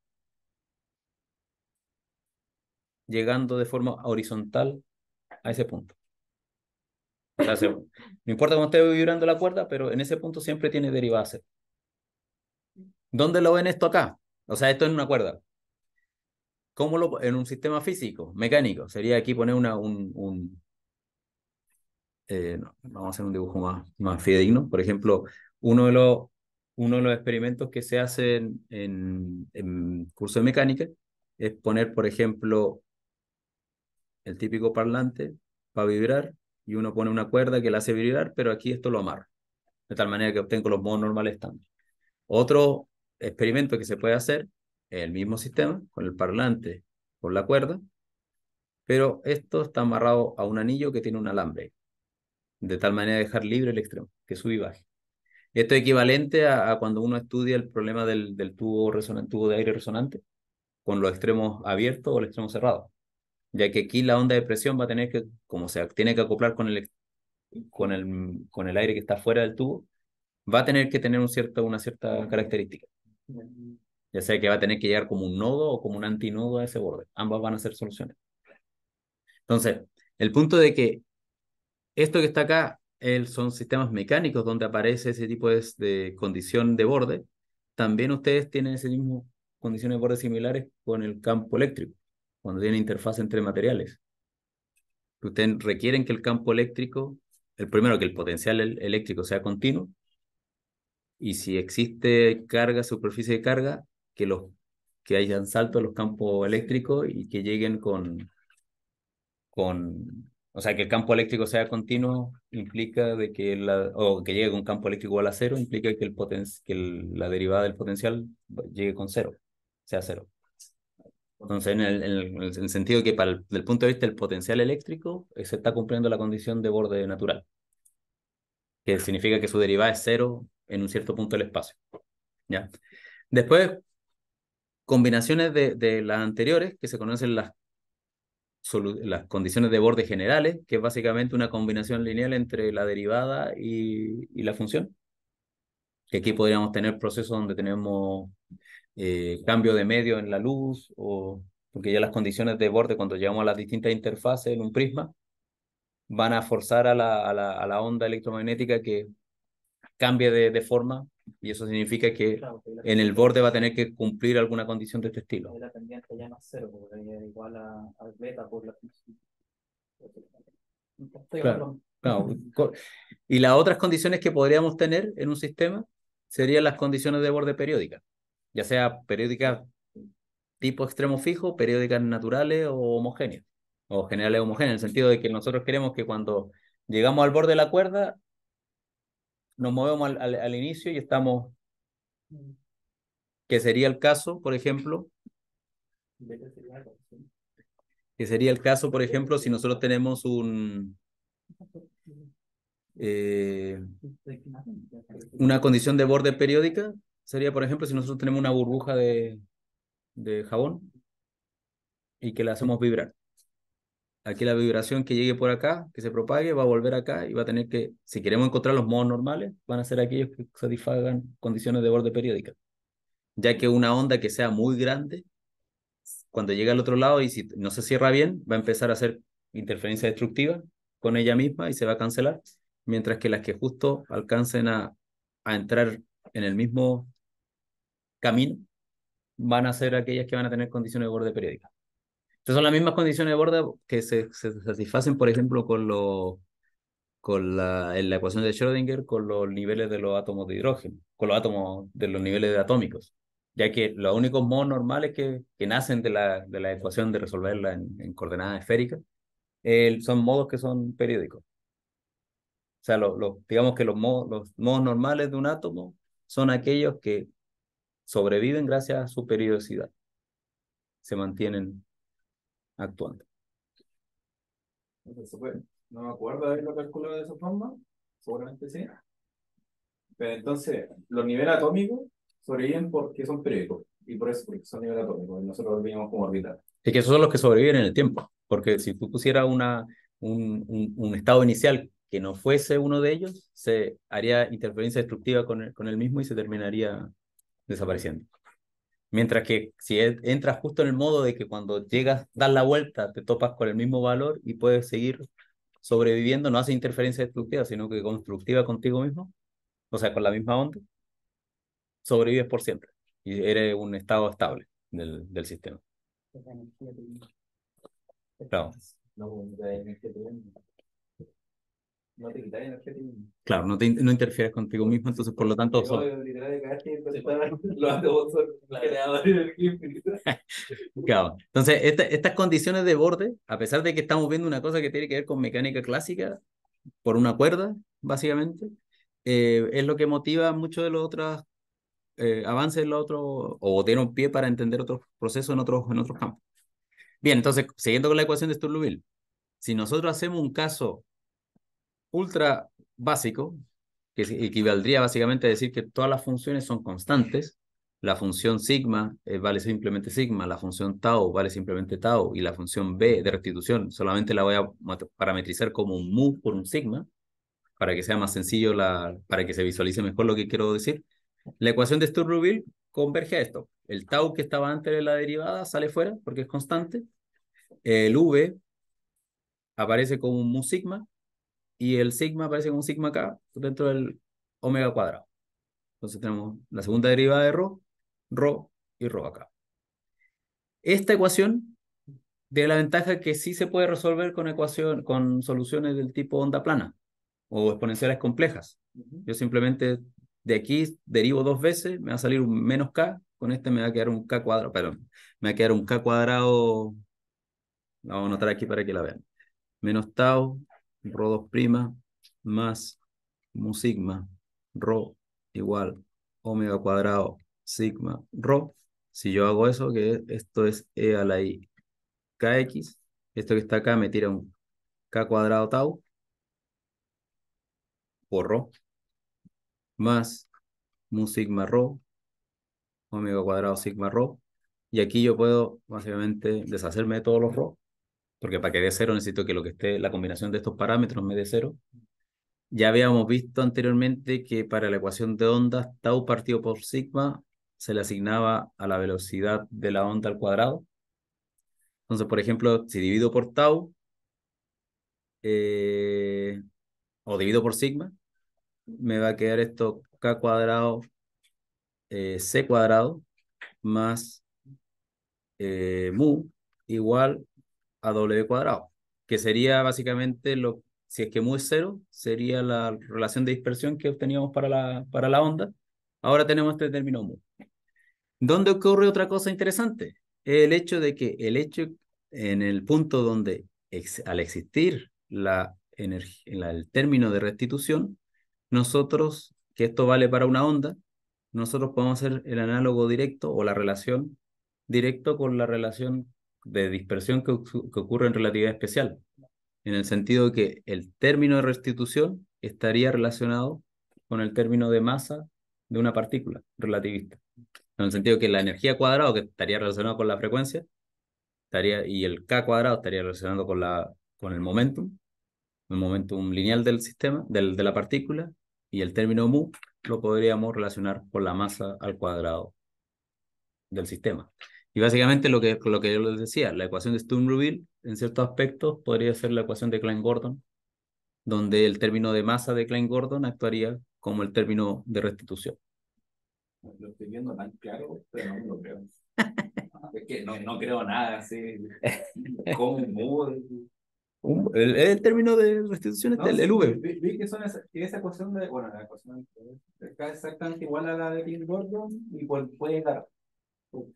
llegando de forma horizontal a ese punto no importa cómo esté vibrando la cuerda, pero en ese punto siempre tiene derivada ¿Dónde lo ven esto acá? O sea, esto es una cuerda. ¿Cómo lo en un sistema físico, mecánico? Sería aquí poner una, un, eh, vamos a hacer un dibujo más, más fidedigno. Por ejemplo, uno de los, uno de los experimentos que se hacen en, en curso de mecánica es poner, por ejemplo, el típico parlante para vibrar y uno pone una cuerda que la hace vibrar, pero aquí esto lo amarra, de tal manera que obtengo los modos normales también Otro experimento que se puede hacer el mismo sistema, con el parlante, con la cuerda, pero esto está amarrado a un anillo que tiene un alambre, de tal manera de dejar libre el extremo, que sube y baje. Esto es equivalente a, cuando uno estudia el problema del, del tubo, tubo de aire resonante, con los extremos abiertos o el extremo cerrado ya que aquí la onda de presión va a tener que, como se tiene que acoplar con el, con el, con el aire que está fuera del tubo, va a tener que tener una cierta característica. Ya sea que va a tener que llegar como un nodo o como un antinodo a ese borde. Ambas van a ser soluciones. Entonces, el punto de que esto que está acá el, son sistemas mecánicos donde aparece ese tipo de, de condición de borde, también ustedes tienen ese mismo condiciones de borde similares con el campo eléctrico cuando tiene interfaz entre materiales. Ustedes requieren que el campo eléctrico, el primero, que el potencial eléctrico sea continuo, y si existe carga, superficie de carga, que, los, que hayan salto los campos eléctricos y que lleguen con, con, o sea, que el campo eléctrico sea continuo implica de que la, o que llegue con campo eléctrico igual a cero, implica que, el que la derivada del potencial llegue con cero, sea cero. Entonces, en el, el sentido que para el, desde el punto de vista del potencial eléctrico, eh, se está cumpliendo la condición de borde natural, que significa que su derivada es cero en un cierto punto del espacio. ¿ya? Después, combinaciones de, las anteriores, que se conocen las, las condiciones de borde generales, que es básicamente una combinación lineal entre la derivada y, y la función. Que aquí podríamos tener procesos donde tenemos eh, cambio de medio en la luz, o porque ya las condiciones de borde cuando llegamos a las distintas interfaces en un prisma van a forzar a la, a la, a la onda electromagnética que cambie de, de, forma y eso significa que en el borde va a tener que cumplir alguna condición de este estilo. Y las otras condiciones que podríamos tener en un sistema serían las condiciones de borde periódica ya sea periódicas tipo extremo fijo, periódicas naturales o homogéneas, o generales homogéneas, en el sentido de que nosotros queremos que cuando llegamos al borde de la cuerda, nos movemos al, inicio y estamos, que sería el caso, por ejemplo, que sería el caso, por ejemplo, si nosotros tenemos un... Eh, una condición de borde periódica sería, por ejemplo, si nosotros tenemos una burbuja de, jabón y que la hacemos vibrar. Aquí la vibración que llegue por acá, que se propague, va a volver acá y va a tener que, si queremos encontrar los modos normales, van a ser aquellos que satisfagan condiciones de borde periódica. Ya que una onda que sea muy grande, cuando llega al otro lado y si no se cierra bien, va a empezar a hacer interferencia destructiva con ella misma y se va a cancelar, mientras que las que justo alcancen a, a entrar en el mismo camino van a ser aquellas que van a tener condiciones de borde periódicas. Estas son las mismas condiciones de borde que se, se satisfacen, por ejemplo, con, lo, con la, la ecuación de Schrödinger con los niveles de los átomos de hidrógeno, con los átomos de los niveles atómicos, ya que los únicos modos normales que, que nacen de la, de la ecuación de resolverla en, coordenadas esféricas son modos que son periódicos. O sea, los digamos que los modos, los modos normales de un átomo son aquellos que sobreviven gracias a su periodicidad. Se mantienen actuando. No me acuerdo de haberlo calculado de esa forma, seguramente sí. Pero entonces, los niveles atómicos sobreviven porque son periódicos y por eso porque son niveles atómicos y nosotros los vivimos como orbitales. Es que esos son los que sobreviven en el tiempo, porque si tú pusieras una, un, un, estado inicial que no fuese uno de ellos, se haría interferencia destructiva con con el mismo y se terminaría desapareciendo. Mientras que si entras justo en el modo de que cuando llegas, das la vuelta, te topas con el mismo valor y puedes seguir sobreviviendo, no hace interferencia destructiva, sino que constructiva contigo mismo, o sea, con la misma onda, sobrevives por siempre y eres un estado estable del, sistema. Claro. No Claro, no, te, interfieres contigo mismo, entonces por lo tanto... Entonces, estas condiciones de borde, a pesar de que estamos viendo una cosa que tiene que ver con mecánica clásica, por una cuerda, básicamente, eh, es lo que motiva mucho de los otros eh, avances, los otros, o tiene un pie para entender otros procesos en otros, en otros campos. Bien, entonces, siguiendo con la ecuación de Sturluville, si nosotros hacemos un caso ultra básico, que equivaldría básicamente a decir que todas las funciones son constantes. La función sigma eh, vale simplemente sigma, la función tau vale simplemente tau y la función b de restitución solamente la voy a parametrizar como un mu por un sigma para que sea más sencillo, la, para que se visualice mejor lo que quiero decir. La ecuación de sturm converge a esto. El tau que estaba antes de la derivada sale fuera porque es constante. El v aparece como un mu sigma y el sigma aparece como sigma acá dentro del omega cuadrado. Entonces tenemos la segunda derivada de rho, rho y rho acá. Esta ecuación de la ventaja que sí se puede resolver con, ecuación, con soluciones del tipo onda plana o exponenciales complejas. Yo simplemente de aquí derivo dos veces, me va a salir un menos k, con este me va a quedar un k cuadrado, perdón, me va a quedar un k cuadrado, la vamos a anotar aquí para que la vean, menos tau Rho 2' prima más mu sigma Rho igual omega cuadrado sigma Rho. Si yo hago eso, que esto es E a la I KX, esto que está acá me tira un K cuadrado tau por Rho más mu sigma Rho omega cuadrado sigma Rho. Y aquí yo puedo básicamente deshacerme de todos los Rho porque para que dé cero necesito que lo que esté, la combinación de estos parámetros me dé cero. Ya habíamos visto anteriormente que para la ecuación de ondas, tau partido por sigma se le asignaba a la velocidad de la onda al cuadrado. Entonces, por ejemplo, si divido por tau eh, o divido por sigma, me va a quedar esto k cuadrado eh, c cuadrado más eh, mu igual a W cuadrado, que sería básicamente lo, si es que mu es cero, sería la relación de dispersión que obteníamos para la, para la onda. Ahora tenemos este término mu. ¿Dónde ocurre otra cosa interesante? El hecho de que el hecho en el punto donde al existir la energía, el término de restitución, nosotros, que esto vale para una onda, nosotros podemos hacer el análogo directo o la relación directo con la relación de dispersión que, ocurre en relatividad especial, en el sentido de que el término de restitución estaría relacionado con el término de masa de una partícula relativista, en el sentido que la energía cuadrado, que estaría relacionada con la frecuencia, estaría, y el k cuadrado estaría relacionado con, la, con el momentum, el momentum lineal del sistema, del, de la partícula, y el término mu lo podríamos relacionar con la masa al cuadrado del sistema. Y básicamente lo que, lo que yo les decía, la ecuación de sturm rubin en ciertos aspectos, podría ser la ecuación de Klein-Gordon, donde el término de masa de Klein-Gordon actuaría como el término de restitución. Lo estoy viendo tan claro, pero no lo creo. Ah, es que no, creo nada así. ¿Cómo? el, término de restitución es el, V. Vi, que son esa, esa, ecuación de. Bueno, la ecuación está exactamente igual a la de klein Gordon y puede dar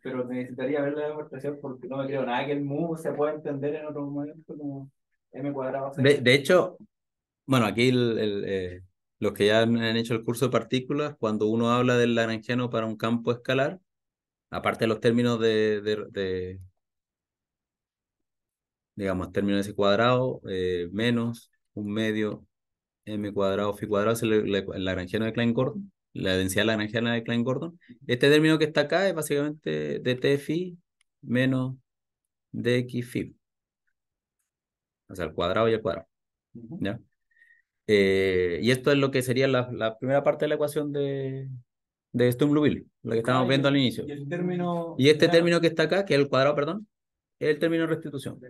pero necesitaría ver la demostración porque no me creo nada que el mu se pueda entender en otro momento como m cuadrado. De, hecho, bueno, aquí el, eh, los que ya han, hecho el curso de partículas, cuando uno habla del laranjano para un campo escalar, aparte de los términos de, de, digamos, términos de ese cuadrado, eh, menos un medio m cuadrado, phi cuadrado, es el, el, de Klein-Gordon la densidad lagrangiana de Klein Gordon. Este término que está acá es básicamente de fi menos fi. O sea, el cuadrado y el cuadrado. ¿Ya? Eh, y esto es lo que sería la, primera parte de la ecuación de, de Sturm-Liouville, lo que estábamos ah, viendo al inicio. Y, este término que está acá, que es el cuadrado, perdón, es el término de restitución.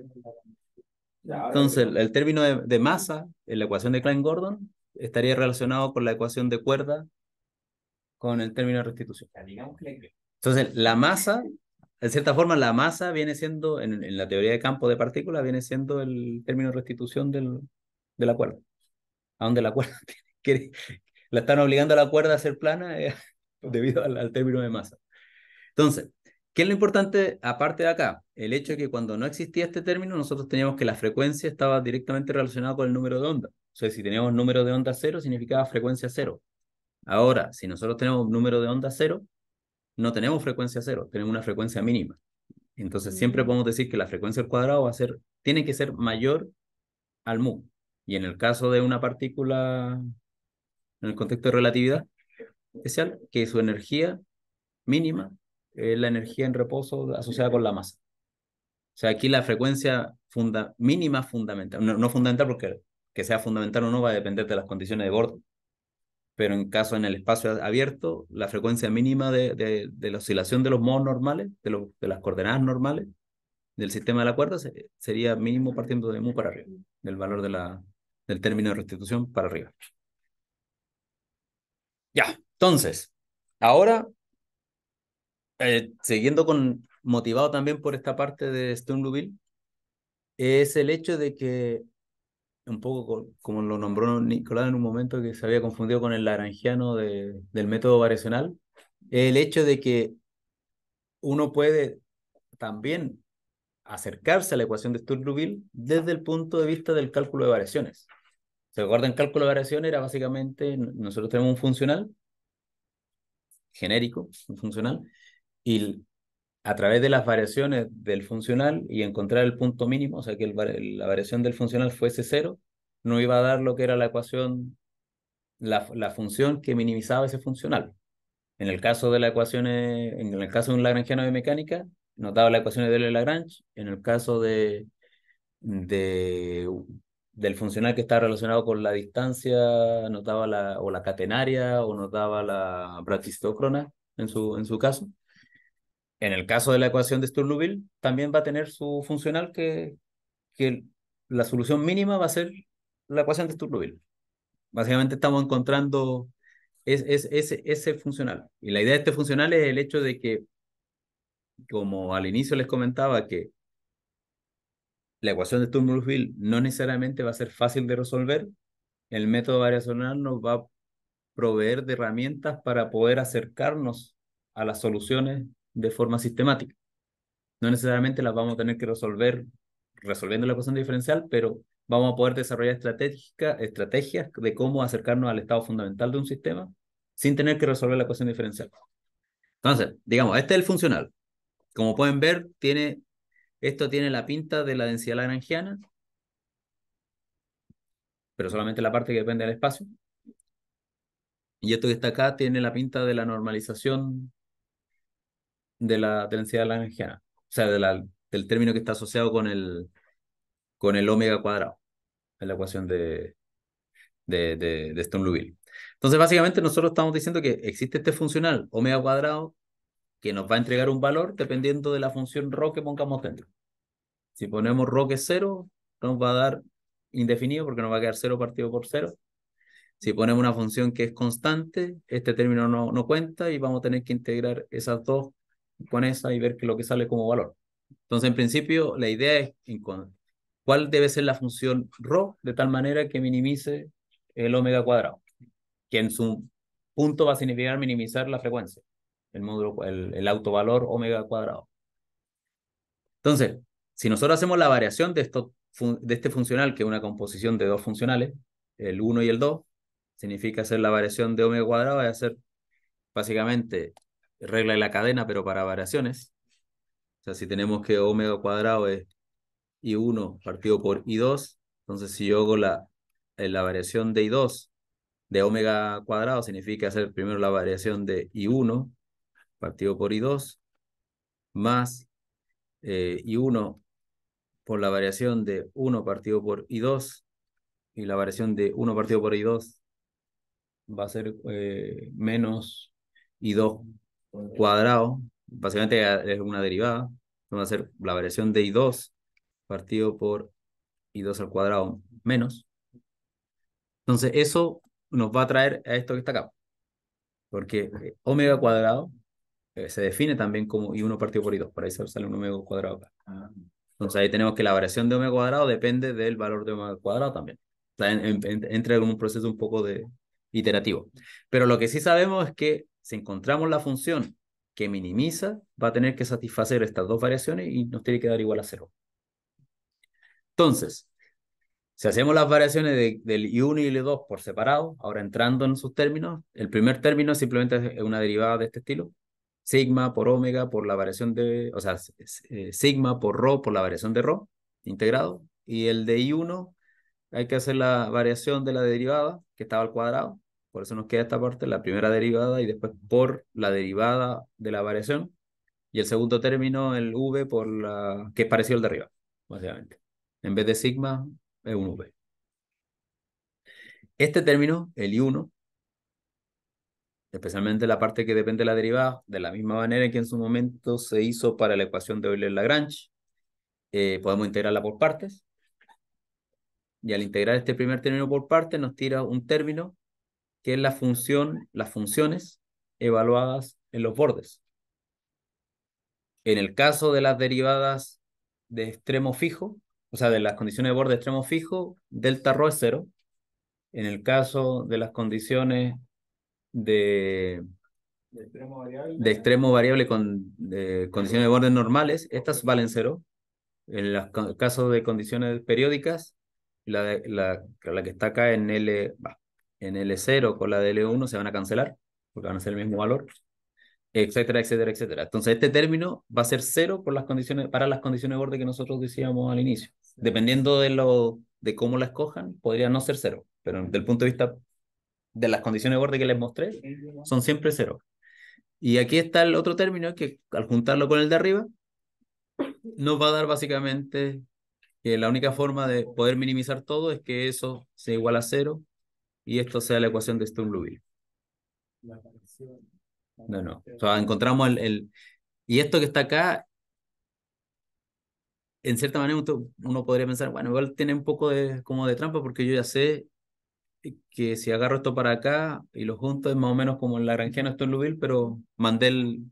Entonces, el, término de, de, masa en la ecuación de Klein-Gordon estaría relacionado con la ecuación de cuerda con el término de restitución. Entonces, la masa, en cierta forma, la masa viene siendo, en, la teoría de campo de partículas, viene siendo el término de restitución del, de la cuerda. A donde la cuerda la están obligando a la cuerda a ser plana eh, debido al, al término de masa. Entonces, ¿Qué es lo importante aparte de acá? El hecho de que cuando no existía este término, nosotros teníamos que la frecuencia estaba directamente relacionada con el número de onda. O sea, si teníamos número de onda cero, significaba frecuencia cero. Ahora, si nosotros tenemos un número de onda cero, no tenemos frecuencia cero, tenemos una frecuencia mínima. Entonces, siempre mm. podemos decir que la frecuencia al cuadrado va a ser, tiene que ser mayor al mu. Y en el caso de una partícula, en el contexto de relatividad especial, que su energía mínima es la energía en reposo asociada con la masa. O sea, aquí la frecuencia mínima fundamental, no, no fundamental porque que sea fundamental o no va a depender de las condiciones de bordo, pero en caso en el espacio abierto, la frecuencia mínima de, de, la oscilación de los modos normales, de, los de, las coordenadas normales del sistema de la cuerda, sería mínimo partiendo de mu para arriba, del valor de la, del término de restitución para arriba. Ya, entonces, ahora, eh, siguiendo con, motivado también por esta parte de Stone-Lubil, es el hecho de que un poco como lo nombró Nicolás en un momento que se había confundido con el laranjiano del método variacional, el hecho de que uno puede también acercarse a la ecuación de sturm desde el punto de vista del cálculo de variaciones. ¿Se acuerdan? Cálculo de variaciones era básicamente, nosotros tenemos un funcional genérico, un funcional, y el a través de las variaciones del funcional y encontrar el punto mínimo, o sea, que la variación del funcional fuese cero, no iba a dar lo que era la ecuación, la, la función que minimizaba ese funcional. En el caso de la ecuación, en el caso de un lagrangiano de mecánica, nos daba la ecuación de Lagrange. En el caso de, de, del funcional que está relacionado con la distancia, nos daba la, o la catenaria, o nos daba la bratistócrona, en su, en su caso. En el caso de la ecuación de Sturluville, también va a tener su funcional que, que la solución mínima va a ser la ecuación de Sturluville. Básicamente estamos encontrando ese, ese funcional. Y la idea de este funcional es el hecho de que, como al inicio les comentaba, que la ecuación de sturm no necesariamente va a ser fácil de resolver, el método variacional nos va a proveer de herramientas para poder acercarnos a las soluciones de forma sistemática. No necesariamente las vamos a tener que resolver resolviendo la ecuación diferencial, pero vamos a poder desarrollar estrategias de cómo acercarnos al estado fundamental de un sistema sin tener que resolver la ecuación diferencial. Entonces, digamos, este es el funcional. Como pueden ver, tiene, esto tiene la pinta de la densidad lagrangiana, pero solamente la parte que depende del espacio. Y esto que está acá tiene la pinta de la normalización de la, de la o sea, del término que está asociado con el, con el omega cuadrado, en la ecuación de, de, de, de Entonces, básicamente nosotros estamos diciendo que existe este funcional omega cuadrado que nos va a entregar un valor dependiendo de la función rho que pongamos dentro. Si ponemos rho que es cero nos va a dar indefinido porque nos va a quedar cero partido por cero Si ponemos una función que es constante, este término no, no cuenta y vamos a tener que integrar esas dos con esa y ver que lo que sale como valor. Entonces, en principio, la idea es cuál debe ser la función rho de tal manera que minimice el omega cuadrado, que en su punto va a significar minimizar la frecuencia, el, módulo, el, autovalor omega cuadrado. Entonces, si nosotros hacemos la variación de, esto, de este funcional, que es una composición de dos funcionales, el 1 y el 2, significa hacer la variación de omega cuadrado, y hacer básicamente regla de la cadena, pero para variaciones. O sea, si tenemos que omega cuadrado es I1 partido por I2, entonces si yo hago la, eh, variación de I2 de omega cuadrado, significa hacer primero la variación de I1 partido por I2 más eh, I1 por la variación de 1 partido por I2 y la variación de 1 partido por I2 va a ser eh, menos I2 cuadrado, básicamente es una derivada, vamos a hacer la variación de I2 partido por I2 al cuadrado menos. Entonces eso nos va a traer a esto que está acá, porque eh, omega cuadrado eh, se define también como I1 partido por I2, para ahí sale un omega cuadrado acá. Ah. Entonces ahí tenemos que la variación de omega cuadrado depende del valor de omega cuadrado también. entra en un proceso un poco de, iterativo. Pero lo que sí sabemos es que si encontramos la función que minimiza, va a tener que satisfacer estas dos variaciones y nos tiene que dar igual a cero. Entonces, si hacemos las variaciones del I1 y i 2 por separado, ahora entrando en sus términos, el primer término simplemente es una derivada de este estilo. Sigma por omega por la variación de, o sea, eh, sigma por rho por la variación de rho integrado. Y el de I1 hay que hacer la variación de la derivada que estaba al cuadrado por eso nos queda esta parte, la primera derivada y después por la derivada de la variación. Y el segundo término, el v, por la, que es parecido al de arriba, básicamente. En vez de sigma, es un v. Este término, el I1, especialmente la parte que depende de la derivada, de la misma manera que en su momento se hizo para la ecuación de Euler-Lagrange, eh, podemos integrarla por partes. Y al integrar este primer término por partes, nos tira un término que es la función, las funciones evaluadas en los bordes. En el caso de las derivadas de extremo fijo, o sea, de las condiciones de borde extremo fijo, delta rho es cero. En el caso de las condiciones de, de, extremo, variable. con de condiciones de borde normales, estas valen cero. En el caso de condiciones periódicas, la, la, la que está acá en L, en L0 e con la de L1 se van a cancelar, porque van a ser el mismo valor, etcétera, etcétera, etcétera. Entonces, este término va a ser cero por las condiciones, para las condiciones de borde que nosotros decíamos al inicio. Dependiendo de, lo, de cómo la escojan, podría no ser cero, pero desde el punto de vista de las condiciones de borde que les mostré, son siempre cero. Y aquí está el otro término que al juntarlo con el de arriba, nos va a dar básicamente que la única forma de poder minimizar todo es que eso sea igual a cero y esto sea la ecuación de Sturm-Liouville. No, no. O sea, encontramos el, el, Y esto que está acá, en cierta manera uno podría pensar, bueno, igual tiene un poco de, como de trampa porque yo ya sé que si agarro esto para acá y lo junto es más o menos como en la de Sturm-Liouville, pero mandé el,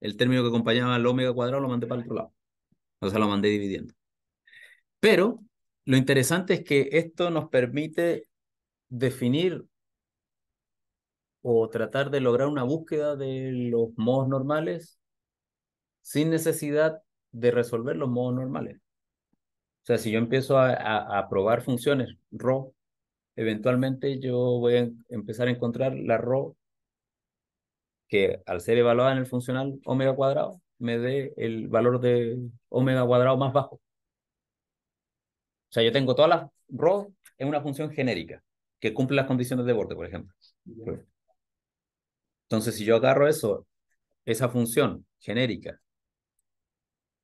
el término que acompañaba al omega cuadrado, lo mandé para el otro lado. O sea, lo mandé dividiendo. Pero lo interesante es que esto nos permite definir o tratar de lograr una búsqueda de los modos normales sin necesidad de resolver los modos normales. O sea, si yo empiezo a, probar funciones RO, eventualmente yo voy a empezar a encontrar la RO que al ser evaluada en el funcional omega cuadrado me dé el valor de omega cuadrado más bajo. O sea, yo tengo todas las RO en una función genérica que cumple las condiciones de borde, por ejemplo. Pues, entonces, si yo agarro eso, esa función genérica,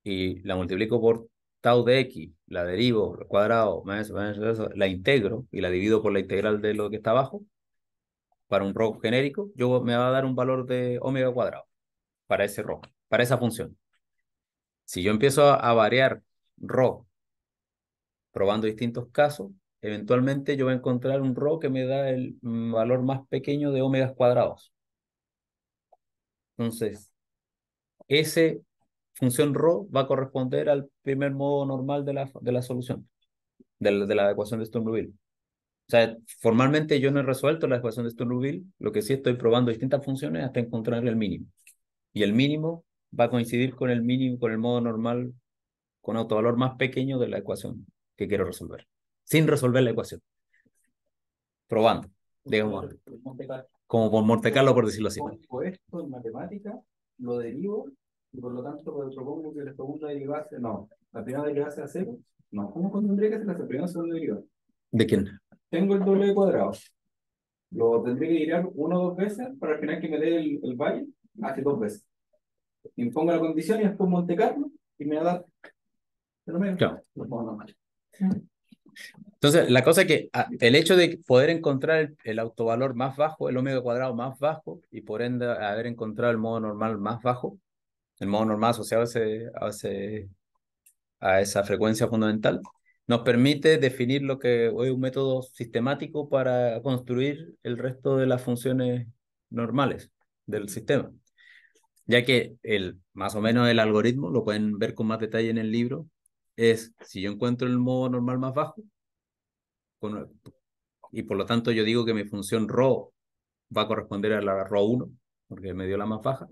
y la multiplico por tau de x, la derivo al cuadrado, más, la integro y la divido por la integral de lo que está abajo, para un rho genérico, yo me va a dar un valor de omega cuadrado para ese rho, para esa función. Si yo empiezo a, variar rho probando distintos casos, eventualmente yo voy a encontrar un RO que me da el valor más pequeño de ómegas cuadrados. Entonces, esa función ρ va a corresponder al primer modo normal de la, de la solución, de la, ecuación de Sturm-Liouville. O sea, formalmente yo no he resuelto la ecuación de Sturm-Liouville, lo que sí estoy probando distintas funciones hasta encontrar el mínimo. Y el mínimo va a coincidir con el mínimo, con el modo normal, con autovalor más pequeño de la ecuación que quiero resolver sin resolver la ecuación. Probando, digamos. Como por Monte por decirlo así. Esto en matemática lo derivo y por lo tanto propongo que la segunda derivase, no, la primera derivase a cero. No, ¿cómo tendría que ser la primera segunda derivada? ¿De quién? Tengo el doble de cuadrado. Lo tendría que girar uno o dos veces para al final que me dé el, el valle, hace dos veces. Impongo la condición y después Monte Carlo y me va a dar. Pero me... Claro. Lo pongo entonces, la cosa es que ah, el hecho de poder encontrar el, autovalor más bajo, el omega cuadrado más bajo, y por ende haber encontrado el modo normal más bajo, el modo normal asociado a, a, esa frecuencia fundamental, nos permite definir lo que hoy es un método sistemático para construir el resto de las funciones normales del sistema. Ya que el, más o menos el algoritmo, lo pueden ver con más detalle en el libro, es si yo encuentro el modo normal más bajo, y por lo tanto yo digo que mi función RO va a corresponder a la ro 1 porque me dio la más baja,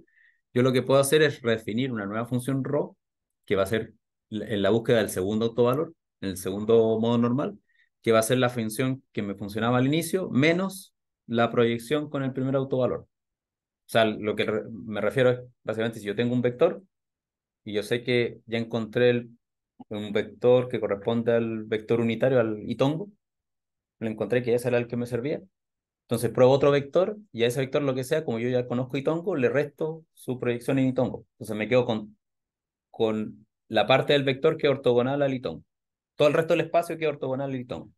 yo lo que puedo hacer es redefinir una nueva función RO que va a ser en la búsqueda del segundo autovalor, en el segundo modo normal, que va a ser la función que me funcionaba al inicio, menos la proyección con el primer autovalor. O sea, lo que me refiero es, básicamente, si yo tengo un vector y yo sé que ya encontré el un vector que corresponde al vector unitario, al itongo, lo encontré que ya era el que me servía. Entonces pruebo otro vector y a ese vector lo que sea, como yo ya conozco itongo, le resto su proyección en itongo. Entonces me quedo con, con la parte del vector que es ortogonal al itongo. Todo el resto del espacio que es ortogonal al itongo.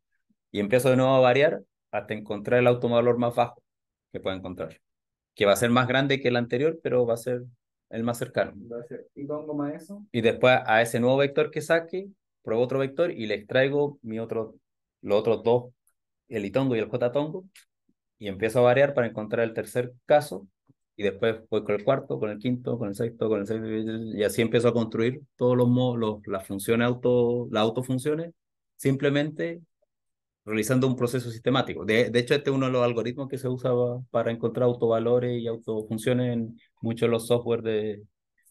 Y empiezo de nuevo a variar hasta encontrar el autovalor más bajo que pueda encontrar. Que va a ser más grande que el anterior, pero va a ser el más cercano. ¿Y después a ese nuevo vector que saque, pruebo otro vector y le extraigo mi otro, los otros dos, el itongo y el jtongo, y empiezo a variar para encontrar el tercer caso, y después voy con el cuarto, con el quinto, con el sexto, con el sexto, y así empiezo a construir todos los, modos, las funciones auto, las autofunciones, simplemente realizando un proceso sistemático. De, de, hecho, este es uno de los algoritmos que se usa para encontrar autovalores y autofunciones en muchos de los software de,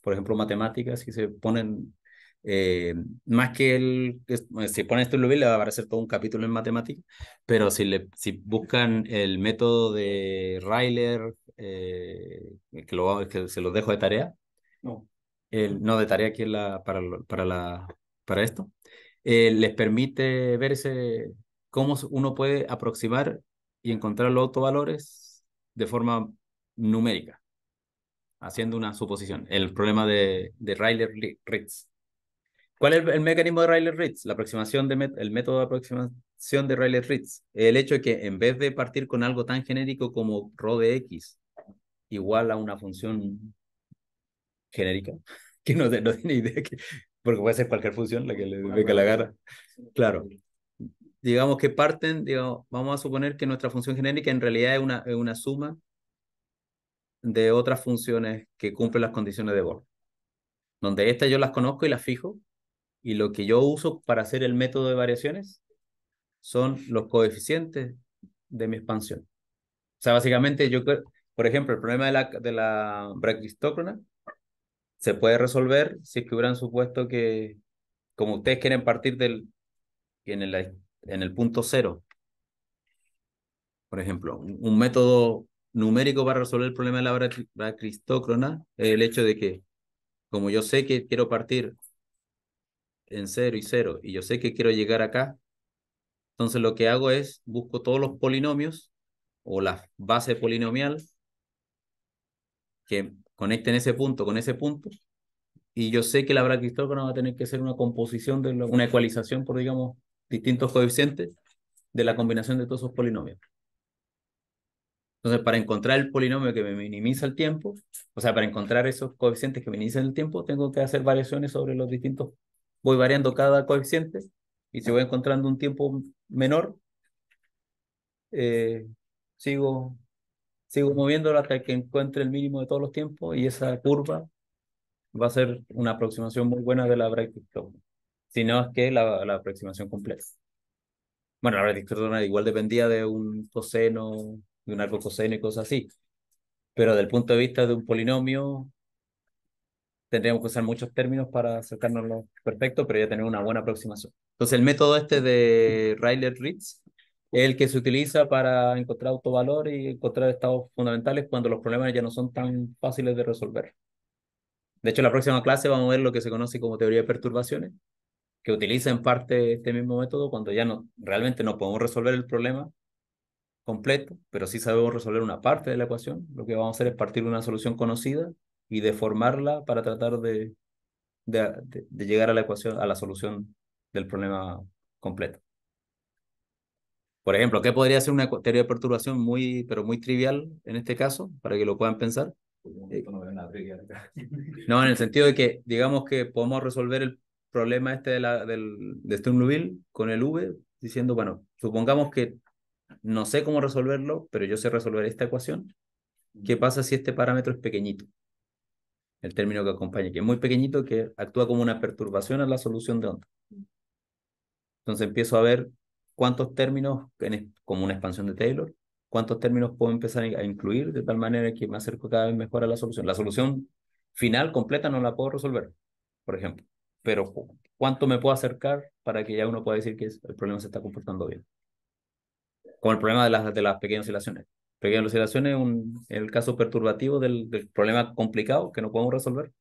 por ejemplo, matemáticas, que se ponen, eh, más que el, si ponen esto en le va a aparecer todo un capítulo en matemáticas, pero si, le, si buscan el método de Rayler, eh, que, lo, que se los dejo de tarea, no, el, no de tarea que la, para, para, la, para esto, eh, les permite ver ese, cómo uno puede aproximar y encontrar los autovalores de forma numérica, haciendo una suposición. El problema de, de ritz ¿Cuál es el, mecanismo de rayleigh ritz La aproximación de el método de aproximación de rayleigh ritz El hecho de que en vez de partir con algo tan genérico como rho de x igual a una función genérica, que no, no tiene idea, que, porque puede ser cualquier función la que le venga la gana. Claro digamos que parten, digamos, vamos a suponer que nuestra función genérica en realidad es una, es una suma de otras funciones que cumplen las condiciones de Borg. Donde estas yo las conozco y las fijo, y lo que yo uso para hacer el método de variaciones son los coeficientes de mi expansión. O sea, básicamente yo, por ejemplo, el problema de la, de la se puede resolver si es que hubieran supuesto que, como ustedes quieren partir del, en la en el punto cero. Por ejemplo, un, método numérico para resolver el problema de la hora cristócrona es el hecho de que, como yo sé que quiero partir en cero y cero, y yo sé que quiero llegar acá, entonces lo que hago es busco todos los polinomios o la base polinomial que conecten ese punto con ese punto, y yo sé que la hora cristócrona va a tener que ser una composición, de una ecualización por, digamos, distintos coeficientes de la combinación de todos esos polinomios. Entonces, para encontrar el polinomio que me minimiza el tiempo, o sea, para encontrar esos coeficientes que minimizan el tiempo, tengo que hacer variaciones sobre los distintos. Voy variando cada coeficiente y si voy encontrando un tiempo menor, eh, sigo, sigo moviéndolo hasta que encuentre el mínimo de todos los tiempos y esa curva va a ser una aproximación muy buena de la bracket sino es que la, la aproximación completa. Bueno, la verdad igual dependía de un coseno, de un arco coseno y cosas así, pero del punto de vista de un polinomio, tendríamos que usar muchos términos para acercarnos lo perfecto, pero ya tener una buena aproximación. Entonces, el método este de rayleigh ritz es el que se utiliza para encontrar autovalor y encontrar estados fundamentales cuando los problemas ya no son tan fáciles de resolver. De hecho, en la próxima clase vamos a ver lo que se conoce como teoría de perturbaciones, que utiliza en parte este mismo método cuando ya no, realmente no podemos resolver el problema completo, pero sí sabemos resolver una parte de la ecuación. Lo que vamos a hacer es partir de una solución conocida y deformarla para tratar de, de, llegar a la ecuación, a la solución del problema completo. Por ejemplo, ¿qué podría ser una teoría de perturbación muy, pero muy trivial en este caso, para que lo puedan pensar? No, en el sentido de que digamos que podemos resolver el, problema este de, la, con el V, diciendo, bueno, supongamos que no sé cómo resolverlo, pero yo sé resolver esta ecuación. ¿Qué pasa si este parámetro es pequeñito? El término que acompaña, que es muy pequeñito, que actúa como una perturbación a la solución de onda. Entonces empiezo a ver cuántos términos, como una expansión de Taylor, cuántos términos puedo empezar a incluir de tal manera que me acerco cada vez mejor a la solución. La solución final completa no la puedo resolver, por ejemplo pero ¿cuánto me puedo acercar para que ya uno pueda decir que el problema se está comportando bien? con el problema de las, de las pequeñas oscilaciones. Pequeñas oscilaciones es el caso perturbativo del, problema complicado que no podemos resolver.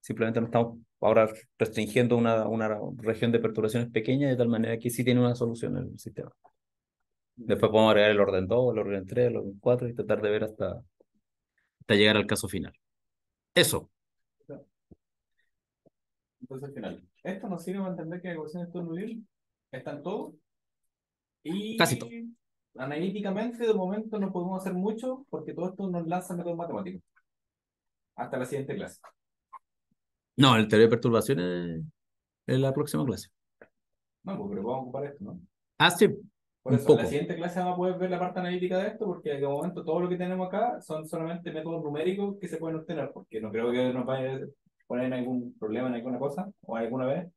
Simplemente nos estamos ahora restringiendo una, una región de perturbaciones pequeñas de tal manera que sí tiene una solución en el sistema. Después podemos agregar el orden 2, el orden 3, el orden 4 y tratar de ver hasta, hasta llegar al caso final. Eso. Entonces, al final, esto nos sirve para entender que la ecuación de Sturm-Liouville está Y Casi todo. analíticamente, de momento, no podemos hacer mucho porque todo esto nos lanza métodos matemáticos. Hasta la siguiente clase. No, el teoría de perturbaciones es la próxima clase. No, pues, pero vamos a ocupar esto, ¿no? Ah, sí. Por eso, en la siguiente clase vamos a poder ver la parte analítica de esto, porque de momento todo lo que tenemos acá son solamente métodos numéricos que se pueden obtener, porque no creo que nos vaya hay algún problema en alguna cosa o alguna vez.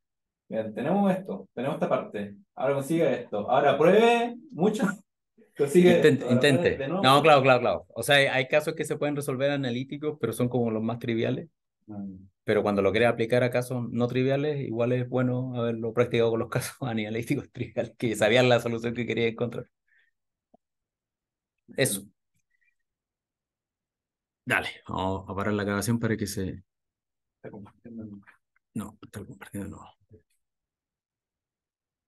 tenemos esto, tenemos esta parte, ahora consigue esto, ahora pruebe mucho. Consigue intente. No, claro, claro, claro. O sea, hay casos que se pueden resolver analíticos, pero son como los más triviales. Mm. Pero cuando lo quieres aplicar a casos no triviales, igual es bueno haberlo practicado con los casos analíticos triviales, que sabían la solución que quería encontrar. Eso. Dale, vamos a parar la grabación para que se Está compartiendo. No, está compartiendo no.